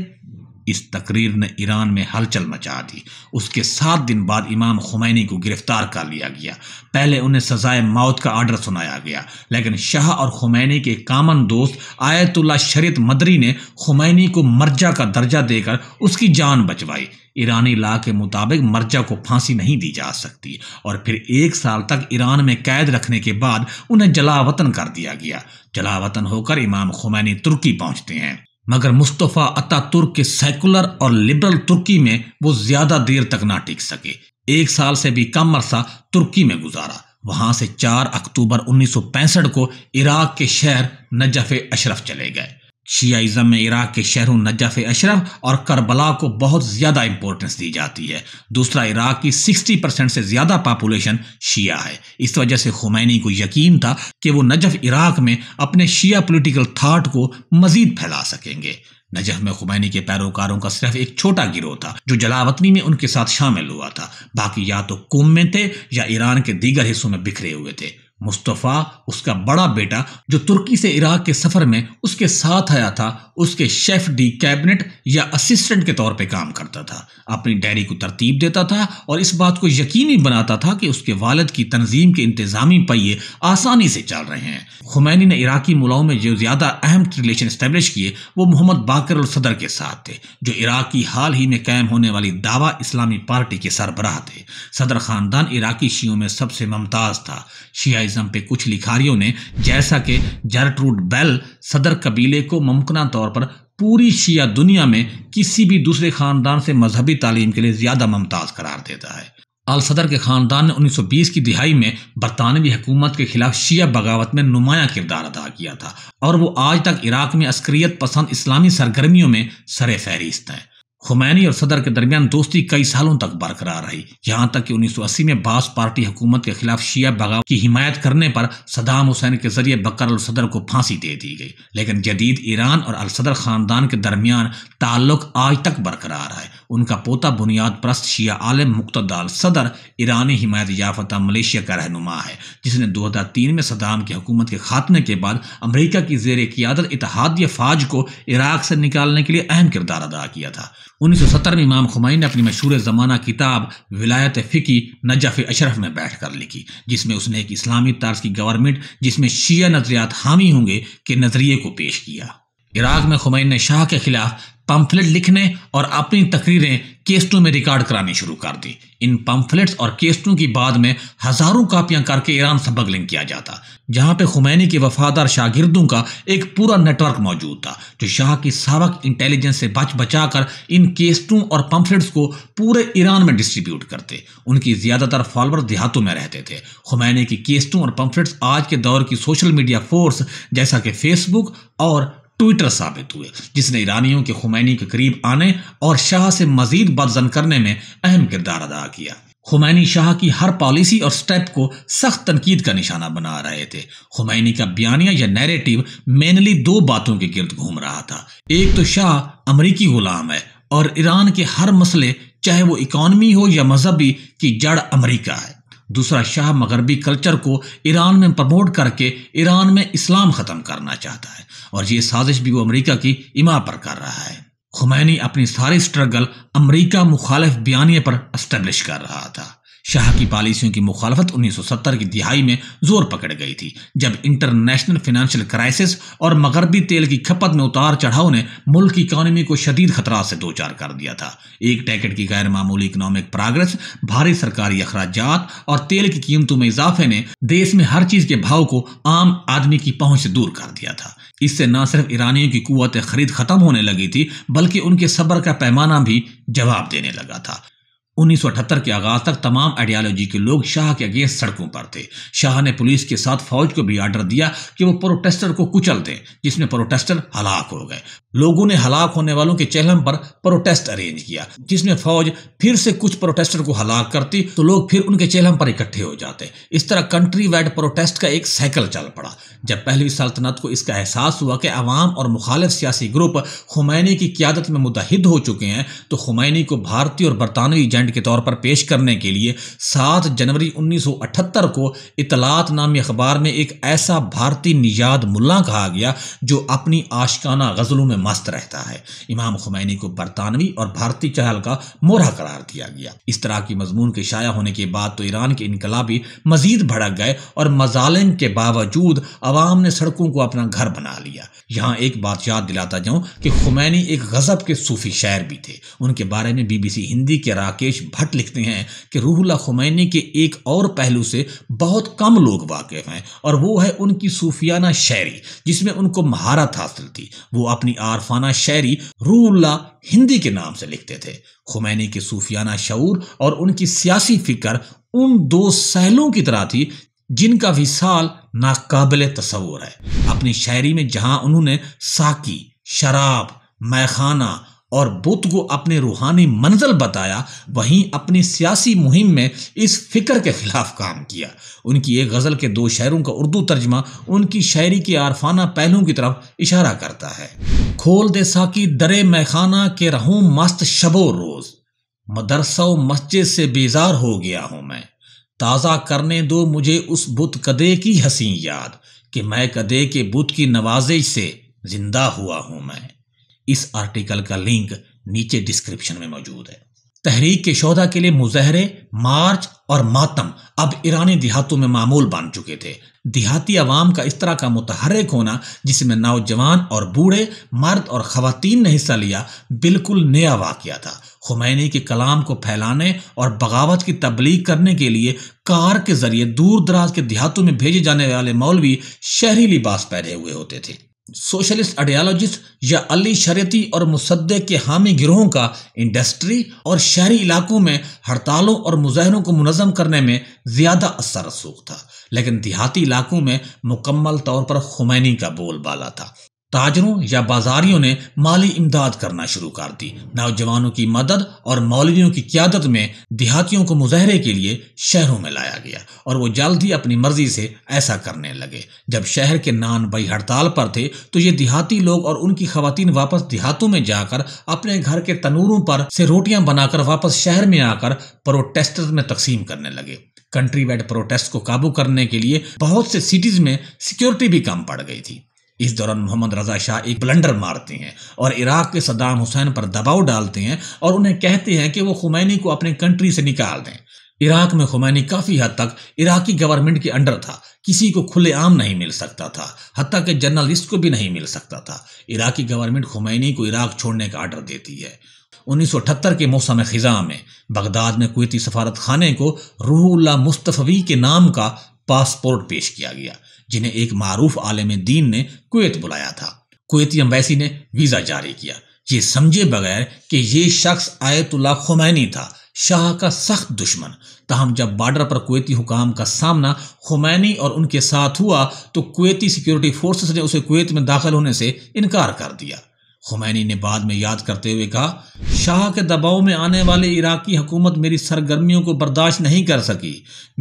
इस तकरीर ने ईरान में हलचल मचा दी उसके सात दिन बाद इमाम खुमैनी को गिरफ्तार कर लिया गया पहले उन्हें सजाए मौत का आर्डर सुनाया गया लेकिन शाह और खुमैनी के कामन दोस्त आयतुल्ला शरीत मदरी ने खुमैनी को मर्जा का दर्जा देकर उसकी जान बचवाई ईरानी ला के मुताबिक मर्जा को फांसी नहीं दी जा सकती और फिर एक साल तक ईरान में कैद रखने के बाद उन्हें जलावतन कर दिया गया जलावतन होकर इमाम खुमैनी तुर्की पहुंचते हैं मगर मुस्तफ़ा अता तुर्क के सेकुलर और लिबरल तुर्की में वो ज़्यादा देर तक ना टिक सके एक साल से भी कम अरसा तुर्की में गुजारा वहां से 4 अक्टूबर 1965 को इराक के शहर नजफ़ अशरफ चले गए शियाइज़म में इराक़ के शहरों नजफ़ अशरफ और करबला को बहुत ज़्यादा इंपॉर्टेंस दी जाती है दूसरा इराक़ की 60 परसेंट से ज़्यादा पापुलेशन शिया है इस वजह से खुमैनी को यकीन था कि वो नजफ़ इराक़ में अपने शिया पोलिटिकल थाट को मज़ीद फैला सकेंगे नजफ में खुमैनी के पैरोकारों का सिर्फ एक छोटा गिरोह था जो जलावतनी में उनके साथ शामिल हुआ था बाकी या तो कुम में थे या ईरान के दीगर हिस्सों में बिखरे हुए थे मुस्तफ़ा उसका बड़ा बेटा जो तुर्की से इराक के सफ़र में उसके साथ आया था उसके शेफ डी कैबिनेट या असिस्टेंट के तौर पे काम करता था अपनी डायरी को तरतीब देता था और इस बात को यकीनी बनाता था कि उसके वालद की तंजीम के इंतज़ामी पहिए आसानी से चल रहे हैं खुमैनी ने इराकी मुलाओं में जो ज़्यादा अहम रिलेशन इस्टेब्लिश किए वो मोहम्मद बाकर सदर के साथ थे जो इराकी हाल ही में कैम होने वाली दावा इस्लामी पार्टी के सरबराह थे सदर ख़ानदान इराकी शीयों में सबसे मुमताज था शिया इज़म पे कुछ लिखारियों ने जैसा कि जरट्रूड बेल सदर कबीले को मुमकिन तौर पर पूरी शिया दुनिया में किसी भी दूसरे ख़ानदान से मजहबी तालीम के लिए ज़्यादा मुमताज करार देता है अल सदर के ख़ानदान ने 1920 की दिहाई में बरतानवी हुकूमत के खिलाफ शिया बगावत में नुमाया किरदार अदा किया था और वो आज तक इराक में अस्क्रियत पसंद इस्लामी सरगर्मियों में सरे फहरिस्त हैं खुमैनी और सदर के दरमियान दोस्ती कई सालों तक बरकरार रही यहाँ तक कि 1980 में बास पार्टी हुकूमत के खिलाफ शिया बगाव की हिमायत करने पर सदाम हुसैन के जरिए बकर अल सदर को फांसी दे दी गई लेकिन जदीद ईरान और अल सदर खानदान के दरमियान ताल्लुक आज तक बरकरार है उनका पोता बुनियाद प्रस्त शिया आलम मुक्तदाल सदर ईरानी हिमायत याफ्ता मलेशिया का रहनुमा है जिसने दो हज़ार तीन में सदाम की हुकूमत के खात्मे के बाद अमरीका की जेर क्यादत इतिहादी फाज को इराक से निकालने के लिए अहम किरदार अदा किया था 1970 में इमाम खुमाइन ने अपनी मशहूर ज़माना किताब विलायत फ़िकी नजफ़ अशरफ में बैठ कर लिखी जिसमें उसने एक इस्लामी तर्ज की गवर्नमेंट जिसमें शिया नज़रियात हामी होंगे के नज़रिए को पेश किया इराक में खुमैन ने शाह के खिलाफ पंफलेट लिखने और अपनी तकरीरें केस्टों में रिकॉर्ड करानी शुरू कर दी इन पंफलेट्स और केस्टों की बाद में हज़ारों कापियां करके ईरान से बगलिंग किया जाता जहां पे खुमैनी के वफादार शागिर्दों का एक पूरा नेटवर्क मौजूद था जो शाह की सबक इंटेलिजेंस से बच बचा कर इन केस्टों और पंफलेट्स को पूरे ईरान में डिस्ट्रीब्यूट करते उनकी ज़्यादातर फॉलोअर देहातों में रहते थे खुमैनी की केस्टों और पंफलेट्स आज के दौर की सोशल मीडिया फोर्स जैसा कि फेसबुक और ट्विटर साबित हुए जिसने ईरानियों के खुमैनी के करीब आने और शाह से मजीद बदजन करने में अहम किरदार अदा किया खुमैनी शाह की हर पॉलिसी और स्टेप को सख्त तनकीद का निशाना बना रहे थे खुमैनी का बयानिया या नैरेटिव मेनली दो बातों के गिर्द घूम रहा था एक तो शाह अमरीकी गुलाम है और ईरान के हर मसले चाहे वो इकॉनमी हो या मजहबी की जड़ अमरीका है दूसरा शाह मगरबी कल्चर को ईरान में प्रमोट करके ईरान में इस्लाम ख़त्म करना चाहता है और ये साजिश भी वो अमरीका की इमा पर कर रहा है खुमैनी अपनी सारी स्ट्रगल अमरीका मुखालिफ बयानी पर इस्टेब्लिश कर रहा था शाह की पॉलिसियों की मुखालफत 1970 की दिहाई में जोर पकड़ गई थी जब इंटरनेशनल फिनेंशियल क्राइसिस और मगरबी तेल की खपत में उतार चढ़ाव ने मुल्क की इकानमी को शदीद खतरा से दो चार कर दिया था एक टैकेट की गैर मामूली इकनॉमिक प्रोग्रेस भारी सरकारी अखराज और तेल की कीमतों में इजाफे ने देश में हर चीज़ के भाव को आम आदमी की पहुँच से दूर कर दिया था इससे न सिर्फ ईरानियों की कुत खरीद खत्म होने लगी थी बल्कि उनके सब्र का पैमाना भी जवाब देने लगा था उन्नीस के आगाज तक तमाम आइडियालॉजी के लोग शाह के अगेंस्ट सड़कों पर थे शाह ने पुलिस के साथ फौज को भी आर्डर दिया कि वो प्रोटेस्टर को कुचल दें जिसमें प्रोटेस्टर हलाक हो गए लोगों ने हलाक होने वालों के चेहलम पर प्रोटेस्ट अरेंज किया जिसमें फौज फिर से कुछ प्रोटेस्टर को हलाक करती तो लोग फिर उनके चेहलम पर इकट्ठे हो जाते इस तरह कंट्री वाइड प्रोटेस्ट का एक साइकिल चल पड़ा जब पहली सल्तनत को इसका एहसास हुआ कि अवाम और मुखालिफ सियासी ग्रुप खुमैनी की क्यादत में मुतहद हो चुके हैं तो खुमैनी को भारतीय और बरतानवी एजेंट ब्रांड के तौर पर पेश करने के लिए 7 जनवरी 1978 को इतलात नामी अखबार में एक ऐसा भारतीय निजाद मुल्ला कहा गया जो अपनी आशकाना गज़लों में मस्त रहता है इमाम खुमैनी को बरतानवी और भारतीय चहल का मोरा करार दिया गया इस तरह की मजमून के शाया होने के बाद तो ईरान के इनकलाबी मजीद भड़क गए और मजालिम के बावजूद अवाम ने सड़कों को अपना घर बना लिया यहाँ एक बात याद दिलाता जाऊँ कि खुमैनी एक गज़ब के सूफी शायर भी थे उनके बारे में बीबीसी हिंदी के राकेश राजेश भट्ट लिखते हैं कि रूहुल्ला खुमैनी के एक और पहलू से बहुत कम लोग वाकिफ़ हैं और वो है उनकी सूफियाना शायरी जिसमें उनको महारत हासिल थी वो अपनी आरफाना शायरी रूहुल्ला हिंदी के नाम से लिखते थे खुमैनी के सूफियाना शूर और उनकी सियासी फिक्र उन दो सहलों की तरह थी जिनका विशाल नाकबिल तस्वर है अपनी शायरी में जहां उन्होंने साकी शराब मैखाना और बुत को अपने रूहानी मंजिल बताया वहीं अपनी सियासी मुहिम में इस फिक्र के खिलाफ काम किया उनकी एक गज़ल के दो शायरों का उर्दू तर्जमा उनकी शायरी के आरफाना पहलुओं की तरफ इशारा करता है खोल दे साकी दरे मैखाना के रहूं मस्त शबो रोज़ मदरसा मस्जिद से बेजार हो गया हूँ मैं ताज़ा करने दो मुझे उस बुत कदे की हंसी याद कि मैं कदे के बुत की नवाजिश से जिंदा हुआ हूँ मैं इस आर्टिकल का लिंक नीचे डिस्क्रिप्शन में मौजूद है तहरीक के शोधा के लिए मुजहरे मार्च और मातम अब ईरानी देहातों में मामूल बन चुके थे देहाती आवाम का इस तरह का मुतहरक होना जिसमें नौजवान और बूढ़े मर्द और ख़वातीन ने हिस्सा लिया बिल्कुल नया वाक़ था खुमैनी के कलाम को फैलाने और बगावत की तबलीग करने के लिए कार के जरिए दूर दराज के देहातों में भेजे जाने वाले मौलवी शहरी लिबास पहने हुए होते थे सोशलिस्ट आइडियालॉजिस्ट या अली शरीती और मुसद्दे के हामी गिरोहों का इंडस्ट्री और शहरी इलाकों में हड़तालों और मुजाहरों को मुनज़म करने में ज़्यादा असर रसूख था लेकिन देहाती इलाकों में मुकम्मल तौर पर खुमैनी का बोलबाला था ताजरों या बाजारियों ने माली इमदाद करना शुरू कर दी नौजवानों की मदद और मौलवियों की क्यादत में देहातियों को मुजाहरे के लिए शहरों में लाया गया और वो जल्द ही अपनी मर्जी से ऐसा करने लगे जब शहर के नान भाई हड़ताल पर थे तो ये देहाती लोग और उनकी खातन वापस देहातों में जाकर अपने घर के तनूरों पर से रोटियां बनाकर वापस शहर में आकर प्रोटेस्टर में तकसीम करने लगे कंट्री वाइड प्रोटेस्ट को काबू करने के लिए बहुत से सिटीज़ में सिक्योरिटी भी कम पड़ गई थी इस दौरान मोहम्मद रजा शाह एक ब्लंडर मारते हैं और इराक के सद्दाम हुसैन पर दबाव डालते हैं और उन्हें कहते हैं कि वो खुमैनी को अपने कंट्री से निकाल दें इराक में खुमैनी काफ़ी हद तक इराकी गवर्नमेंट के अंडर था किसी को खुलेआम नहीं मिल सकता था हती के जर्नलिस्ट को भी नहीं मिल सकता था इराकी गवर्नमेंट खुमैनी को इराक छोड़ने का आर्डर देती है 1978 के मौसम ख़ज़ा में बगदाद में कुवैती सफारत खाने को रूहुल्ला मुस्तफ़वी के नाम का पासपोर्ट पेश किया गया जिन्हें एक मारूफ आलम दीन ने कुवैत बुलाया था कुवैती अम्बैसी ने वीज़ा जारी किया ये समझे बगैर कि ये शख्स आयतुल्ला खुमैनी था शाह का सख्त दुश्मन तहम जब बॉर्डर पर कुवैती हुकाम का सामना खुमैनी और उनके साथ हुआ तो कुवैती सिक्योरिटी फोर्सेस ने उसे कुवैत में दाखिल होने से इनकार कर दिया खुमैनी ने बाद में याद करते हुए कहा शाह के दबाव में आने वाले इराकी हुकूमत मेरी सरगर्मियों को बर्दाश्त नहीं कर सकी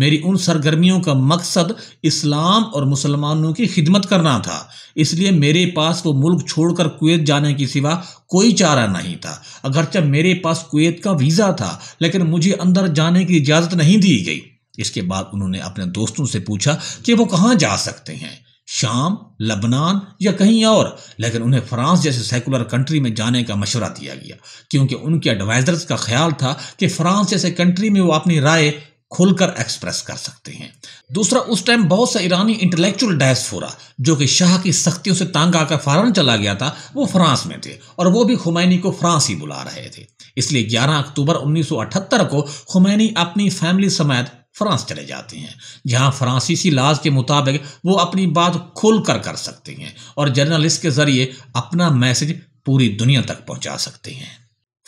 मेरी उन सरगर्मियों का मकसद इस्लाम और मुसलमानों की खिदमत करना था इसलिए मेरे पास वो मुल्क छोड़कर कुवैत जाने के सिवा कोई चारा नहीं था अगरचे मेरे पास कुवैत का वीज़ा था लेकिन मुझे अंदर जाने की इजाज़त नहीं दी गई इसके बाद उन्होंने अपने दोस्तों से पूछा कि वो कहाँ जा सकते हैं शाम लबनान या कहीं और लेकिन उन्हें फ्रांस जैसे सेकुलर कंट्री में जाने का मशवरा दिया गया क्योंकि उनके एडवाइज़र्स का ख्याल था कि फ्रांस जैसे कंट्री में वो अपनी राय खुलकर एक्सप्रेस कर सकते हैं दूसरा उस टाइम बहुत सा ईरानी इंटेलेक्चुअल डायस्फोरा जो कि शाह की सख्तियों से तांग आकर फ़ारन चला गया था वो फ्रांस में थे और वो भी खुमैनी को फ्रांस ही बुला रहे थे इसलिए 11 अक्टूबर 1978 को खुमैनी अपनी फैमिली समेत फ्रांस चले जाते हैं जहां फ्रांसीसी लाज के मुताबिक वो अपनी बात खुल कर कर सकते हैं और जर्नलिस्ट के जरिए अपना मैसेज पूरी दुनिया तक पहुंचा सकते हैं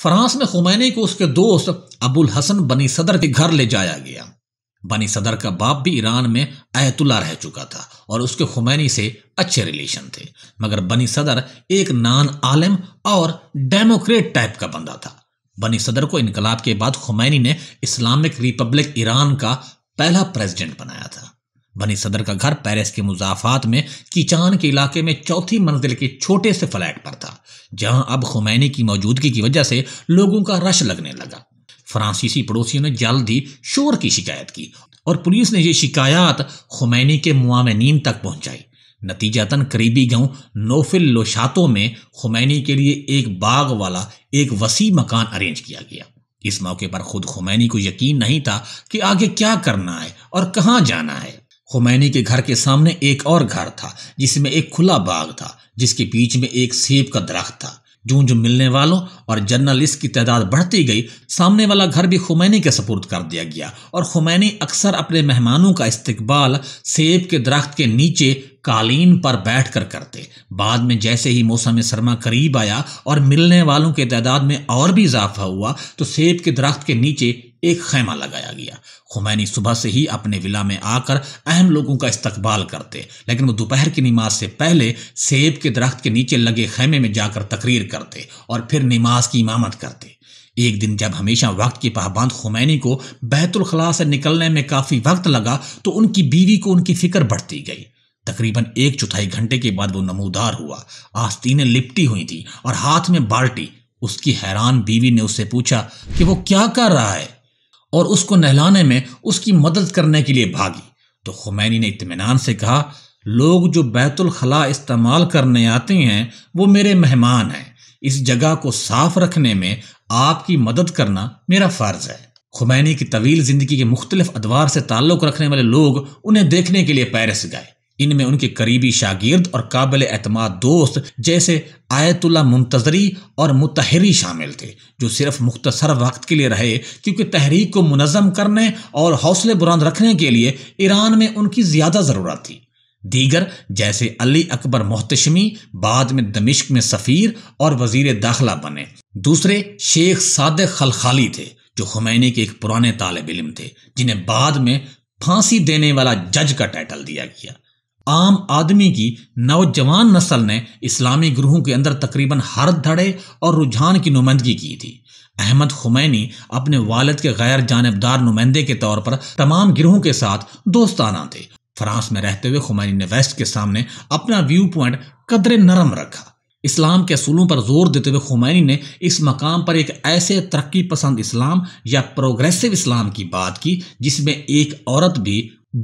फ्रांस में खुमैनी को उसके दोस्त अबुल हसन बनी सदर के घर ले जाया गया बनी सदर का बाप भी ईरान में आयतुल्ला रह चुका था और उसके खुमैनी से अच्छे रिलेशन थे मगर बनी सदर एक नान आलम और डेमोक्रेट टाइप का बंदा था बनी सदर को इनकलाब के बाद खुमैनी ने इस्लामिक रिपब्लिक ईरान का पहला प्रेसिडेंट बनाया था बनी सदर का घर पेरिस के मुजाफात में कीचान के इलाके में चौथी मंजिल के छोटे से फ्लैट पर था जहां अब खुमैनी की मौजूदगी की वजह से लोगों का रश लगने लगा फ्रांसीसी पड़ोसियों ने जल्द ही शोर की शिकायत की और पुलिस ने ये शिकायत खुमैनी के मुआमिन तक पहुंचाई नतीजातन करीबी गांव नोफिल लोशातो में खुमैनी के लिए एक बाग वाला एक वसी मकान अरेंज किया गया इस मौके पर खुद खुमैनी को यकीन नहीं था कि आगे क्या करना है और कहाँ जाना है खुमैनी के घर के सामने एक और घर था जिसमें एक खुला बाग था जिसके बीच में एक सेब का दरख्त था जूं जो मिलने वालों और जर्नलिस्ट की तादाद बढ़ती गई सामने वाला घर भी खुमैनी के सपोर्ट कर दिया गया और खुमैनी अक्सर अपने मेहमानों का इस्तकबाल सेब के दरख्त के नीचे कालीन पर बैठकर करते बाद में जैसे ही मौसम सरमा करीब आया और मिलने वालों की तादाद में और भी इजाफा हुआ तो सेब के दरख्त के नीचे एक खैमा लगाया गया खुमैनी सुबह से ही अपने विला में आकर अहम लोगों का इस्तकबाल करते लेकिन वो दोपहर की नमाज से पहले सेब के दरख्त के नीचे लगे खैमे में जाकर तकरीर करते और फिर नमाज की इमामत करते एक दिन जब हमेशा वक्त की पाबंद खुमैनी को बैतुलखला से निकलने में काफ़ी वक्त लगा तो उनकी बीवी को उनकी फिक्र बढ़ती गई तकरीबन एक चौथाई घंटे के बाद वो नमूदार हुआ आस्तीनें लिपटी हुई थी और हाथ में बाल्टी उसकी हैरान बीवी ने उससे पूछा कि वो क्या कर रहा है और उसको नहलाने में उसकी मदद करने के लिए भागी तो खुमैनी ने इतमान से कहा लोग जो बैतुलखला इस्तेमाल करने आते हैं वो मेरे मेहमान हैं इस जगह को साफ रखने में आपकी मदद करना मेरा फ़र्ज़ है खुमैनी की तवील ज़िंदगी के मुख्तलिफ अदवार से ताल्लुक़ रखने वाले लोग उन्हें देखने के लिए पैरिस गए इनमें उनके करीबी शागिर्द और काबिल एतमाद दोस्त जैसे आयतुल्ला मुंतजरी और मुतहरी शामिल थे जो सिर्फ मुख्तसर वक्त के लिए रहे क्योंकि तहरीक को मुनज़म करने और हौसले बुरंद रखने के लिए ईरान में उनकी ज़्यादा ज़रूरत थी दीगर जैसे अली अकबर मोहतशमी बाद में दमिश्क में सफ़ीर और वजीर दाखिला बने दूसरे शेख साद खलखाली थे जो हुमैनी के एक पुराने तालब इलम थे जिन्हें बाद में फांसी देने वाला जज का टाइटल दिया गया आम आदमी की नौजवान नस्ल ने इस्लामी ग्रोहों के अंदर तकरीबन हर धड़े और रुझान की नुमाइंदगी की थी अहमद खुमैनी अपने वालद के गैर जानबदार नुमाइंदे के तौर पर तमाम ग्रोहों के साथ दोस्ताना थे फ्रांस में रहते हुए खुमैनी ने वेस्ट के सामने अपना व्यू पॉइंट कदरे नरम रखा इस्लाम के असूलों पर जोर देते हुए खुमैनी ने इस मकाम पर एक ऐसे तरक्की पसंद इस्लाम या प्रोग्रेसिव इस्लाम की बात की जिसमें एक औरत भी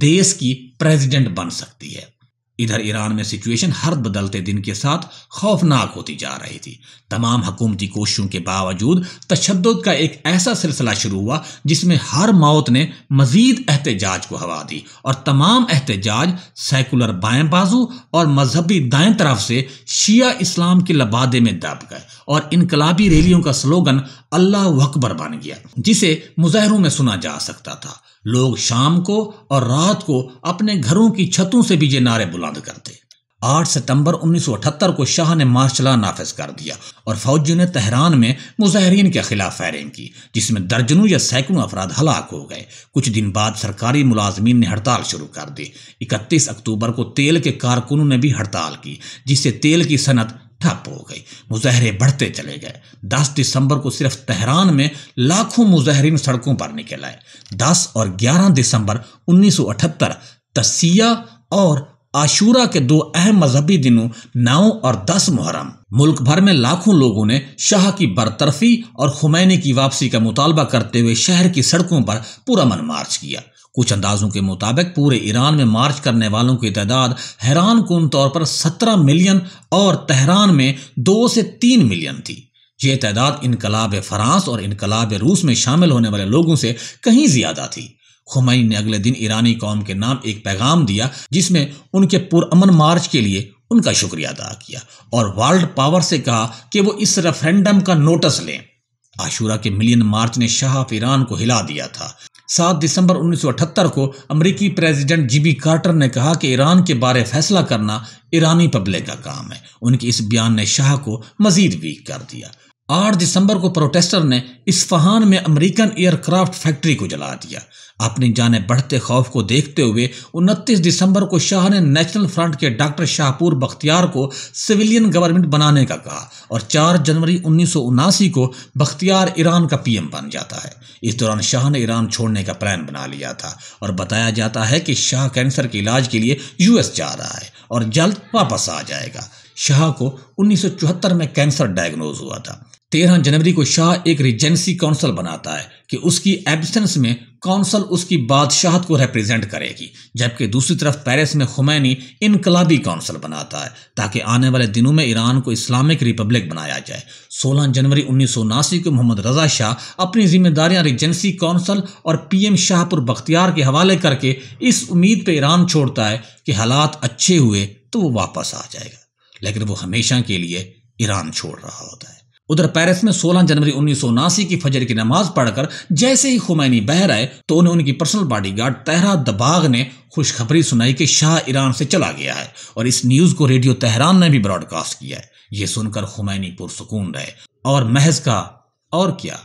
देश की प्रेसिडेंट बन सकती है इधर ईरान में सिचुएशन हर बदलते दिन के साथ खौफनाक होती जा रही थी तमाम हकूमती कोशिशों के बावजूद तशद का एक ऐसा सिलसिला शुरू हुआ जिसमें हर मौत ने मजीद एहतजाज को हवा दी और तमाम एहतजाज सेकुलर बाएं बाजू और मजहबी दाएं तरफ से शिया इस्लाम के लबादे में दब गए और इनकलाबी रैलियों का स्लोगन अल्लाह अकबर बन गया जिसे मुजाहरों में सुना जा सकता था लोग शाम को और रात को अपने घरों की छतों से भी ये नारे बुलंद करते 8 सितंबर 1978 को शाह ने मार्शल नाफिज कर दिया और फौजियों ने तहरान में मुजाहरीन के खिलाफ फायरिंग की जिसमें दर्जनों या सैकड़ों अफराद हलाक हो गए कुछ दिन बाद सरकारी मुलाजमीन ने हड़ताल शुरू कर दी इकतीस अक्टूबर को तेल के कारकुनों ने भी हड़ताल की जिससे तेल की सनत ठप हो गई मुजाहरे बढ़ते चले गए 10 दिसंबर को सिर्फ तेहरान में लाखों मुजाहरीन सड़कों पर निकल आए 10 और 11 दिसंबर 1978 तसिया और आशूरा के दो अहम मजहबी दिनों नौ और दस मुहर्रम मुल्क भर में लाखों लोगों ने शाह की बरतरफी और खुमैनी की वापसी का मुतालबा करते हुए शहर की सड़कों पर पूरा मन मार्च किया कुछ अंदाजों के मुताबिक पूरे ईरान में मार्च करने वालों की तादाद हैरान कन तौर पर सत्रह मिलियन और तहरान में दो से तीन मिलियन थी ये तादाद इनकलाब फ्रांस और इनकलाब रूस में शामिल होने वाले लोगों से कहीं ज़्यादा थी खुमैन ने अगले दिन ईरानी कौम के नाम एक पैगाम दिया जिसमें उनके पुरअमन मार्च के लिए उनका शुक्रिया अदा किया और वर्ल्ड पावर से कहा कि वो इस रेफरेंडम का नोटिस लें आशूरा के मिलियन मार्च ने शाह ईरान को हिला दिया था सात दिसंबर 1978 को अमरीकी प्रेसिडेंट जीबी कार्टर ने कहा कि ईरान के बारे फैसला करना ईरानी पब्लिक का काम है उनके इस बयान ने शाह को मजीद वीक कर दिया 8 दिसंबर को प्रोटेस्टर ने इस्फहान में अमेरिकन एयरक्राफ्ट फैक्ट्री को जला दिया अपनी जाने बढ़ते खौफ को देखते हुए 29 दिसंबर को शाह ने नेशनल फ्रंट के डॉक्टर शाहपुर बख्तियार को सिविलियन गवर्नमेंट बनाने का कहा और 4 जनवरी उन्नीस को बख्तियार ईरान का पीएम बन जाता है इस दौरान शाह ने ईरान छोड़ने का प्लान बना लिया था और बताया जाता है कि शाह कैंसर के इलाज के लिए यूएस जा रहा है और जल्द वापस आ जाएगा शाह को उन्नीस में कैंसर डायग्नोज हुआ था तेरह जनवरी को शाह एक रिजेंसी काउंसिल बनाता है कि उसकी एब्सेंस में काउंसिल उसकी बादशाहत को रिप्रेजेंट करेगी जबकि दूसरी तरफ पेरिस में खुमैनी इनकलाबी काउंसिल बनाता है ताकि आने वाले दिनों में ईरान को इस्लामिक रिपब्लिक बनाया जाए 16 जनवरी उन्नीस को मोहम्मद रजा शाह अपनी जिम्मेदारियां रिजेंसी काउंसिल और पीएम शाहपुर बख्तियार के हवाले करके इस उम्मीद पर ईरान छोड़ता है कि हालात अच्छे हुए तो वो वापस आ जाएगा लेकिन वो हमेशा के लिए ईरान छोड़ रहा होता है उधर पेरिस में 16 जनवरी उन्नीस की फजर की नमाज पढ़कर जैसे ही खुमैनी बहर आए तो उन्हें उनकी पर्सनल बॉडी गार्ड तहरा दबाग ने खुशखबरी सुनाई कि शाह ईरान से चला गया है और इस न्यूज़ को रेडियो तेहरान ने भी ब्रॉडकास्ट किया है ये सुनकर खुमैनी पुरसकून रहे और महज का और क्या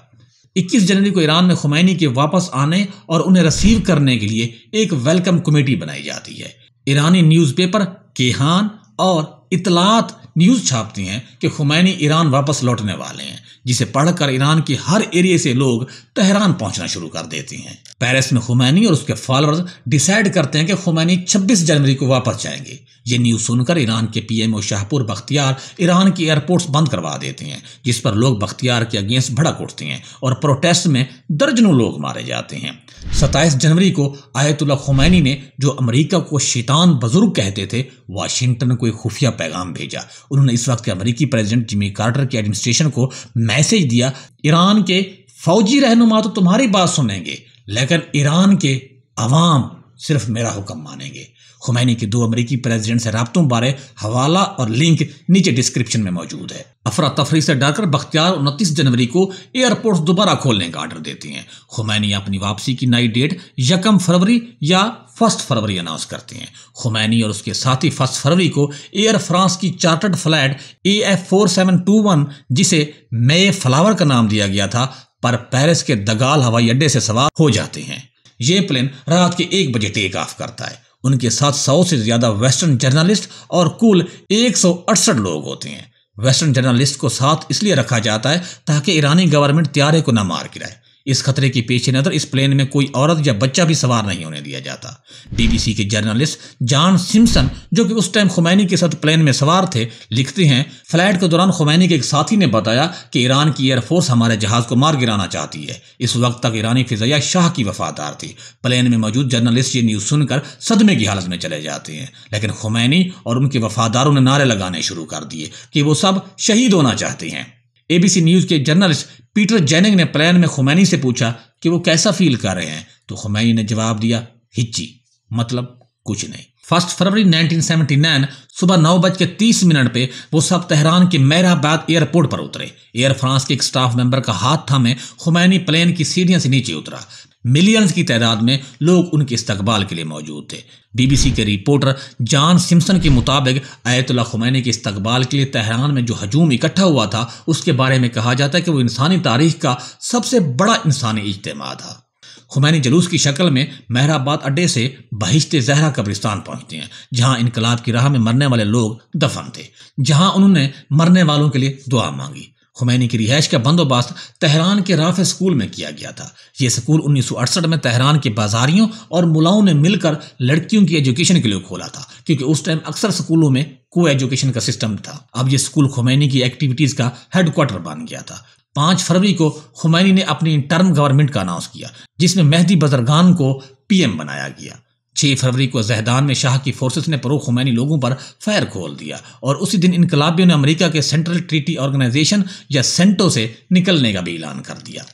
21 जनवरी को ईरान में खुमैनी के वापस आने और उन्हें रिसीव करने के लिए एक वेलकम कमेटी बनाई जाती है ईरानी न्यूज़पेपर केहान और इतलात न्यूज़ छापती हैं कि खुमैनी ईरान वापस लौटने वाले हैं जिसे पढ़कर ईरान के हर एरिए से लोग तेहरान पहुंचना शुरू कर देते हैं पेरिस में खुमैनी और उसके फॉलोअर्स डिसाइड करते हैं कि खुमैनी 26 जनवरी को वापस जाएंगे ये न्यूज़ सुनकर ईरान के पीएमओ शाहपुर बख्तियार ईरान की एयरपोर्ट बंद करवा देते हैं जिस पर लोग बख्तियार के अगेंस्ट भड़क उठते हैं और प्रोटेस्ट में दर्जनों लोग मारे जाते हैं सताईस जनवरी को आयतुल्ला खुमैनी ने जो अमरीका को शैतान बुजुर्ग कहते थे वाशिंगटन को एक खुफिया पैगाम भेजा उन्होंने इस वक्त के अमरीकी प्रेजिडेंट जिमी कार्टर की एडमिनिस्ट्रेशन को मैसेज दिया ईरान के फौजी रहनुमा तो तुम्हारी बात सुनेंगे लेकिन ईरान के अवाम सिर्फ मेरा हुक्म मानेंगे खुमैनी के दो अमरीकी प्रेजिडेंट से रबतों बारे हवाला और लिंक नीचे डिस्क्रिप्शन में मौजूद है अफरा तफरी से डरकर बख्तियार उनतीस जनवरी को एयरपोर्ट दोबारा खोलने का आर्डर देती हैं खुमैनी अपनी वापसी की नई डेट यकम फरवरी या फर्स्ट फरवरी अनाउंस करते हैं खुमैनी और उसके साथी फर्स्ट फरवरी को एयर फ्रांस की chartered flight A F four seven two one जिसे मे फ्लावर का नाम दिया गया था पर पेरिस के दगाल हवाई अड्डे से सवार हो जाते हैं ये प्लेन रात के एक बजे टेक ऑफ करता है उनके साथ सौ से ज़्यादा वेस्टर्न जर्नलिस्ट और कुल एक लोग होते हैं वेस्टर्न जर्नलिस्ट को साथ इसलिए रखा जाता है ताकि ईरानी गवर्नमेंट त्यारे को ना मार गिराए इस खतरे के पेश नज़र इस प्लेन में कोई औरत या बच्चा भी सवार नहीं होने दिया जाता बीबीसी के जर्नलिस्ट जॉन सिम्सन जो कि उस टाइम खुमैनी के साथ प्लेन में सवार थे लिखते हैं फ्लाइट के दौरान खुमैनी के एक साथी ने बताया कि ईरान की एयरफोर्स हमारे जहाज को मार गिराना चाहती है इस वक्त तक ईरानी फिजैया शाह की वफादार थी प्लेन में मौजूद जर्नलिस्ट ये न्यूज़ सुनकर सदमे की हालत में चले जाते हैं लेकिन खुमैनी और उनके वफादारों ने नारे लगाने शुरू कर दिए कि वो सब शहीद होना चाहते हैं एबीसी न्यूज़ के जर्नलिस्ट पीटर जैनिंग ने प्लान में खुमैनी से पूछा कि वो कैसा फील कर रहे हैं तो खुमैनी ने जवाब दिया हिच्ची मतलब कुछ नहीं फर्स्ट फरवरी 1979 सुबह नौ बज के तीस मिनट पे वो सब तेहरान के मैराबाद एयरपोर्ट पर उतरे एयर फ्रांस के एक स्टाफ मेंबर का हाथ थामे खुमैनी प्लेन की सीढ़ियां से नीचे उतरा मिलियंस की तादाद में लोग उनके इस्तकबाल के लिए मौजूद थे बीबीसी के रिपोर्टर जान सिम्सन के मुताबिक आयतुल्ला खुमैनी के इस्तकबाल के लिए तहरान में जो हजूम इकट्ठा हुआ था उसके बारे में कहा जाता है कि वो इंसानी तारीख का सबसे बड़ा इंसानी इज्तम था खुमैनी जलूस की शक्ल में महराबाद अड्डे से बहिश्त जहरा कब्रिस्तान पहुंचते हैं जहां इनकलाब की राह में मरने वाले लोग दफन थे जहां उन्होंने मरने वालों के लिए दुआ मांगी खुमैनी की रिहाइश का बंदोबस्त तहरान के राफे स्कूल में किया गया था ये स्कूल 1968 में तहरान के बाजारियों और मुलाओं ने मिलकर लड़कियों की एजुकेशन के लिए खोला था क्योंकि उस टाइम अक्सर स्कूलों में को एजुकेशन का सिस्टम था अब ये स्कूल खुमैनी की एक्टिविटीज़ का हेडक्वार्टर बन गया था पांच फरवरी को खुमैनी ने अपनी इंटर्म गवर्नमेंट का अनाउंस किया जिसमें मेहदी बजरगान को पीएम बनाया गया छह फरवरी को जहदान में शाह की फोर्सेस ने परूख खुमैनी लोगों पर फायर खोल दिया और उसी दिन इनकलाबियों ने अमेरिका के सेंट्रल ट्रीटी ऑर्गेनाइजेशन या सेंटो से निकलने का भी ऐलान कर दिया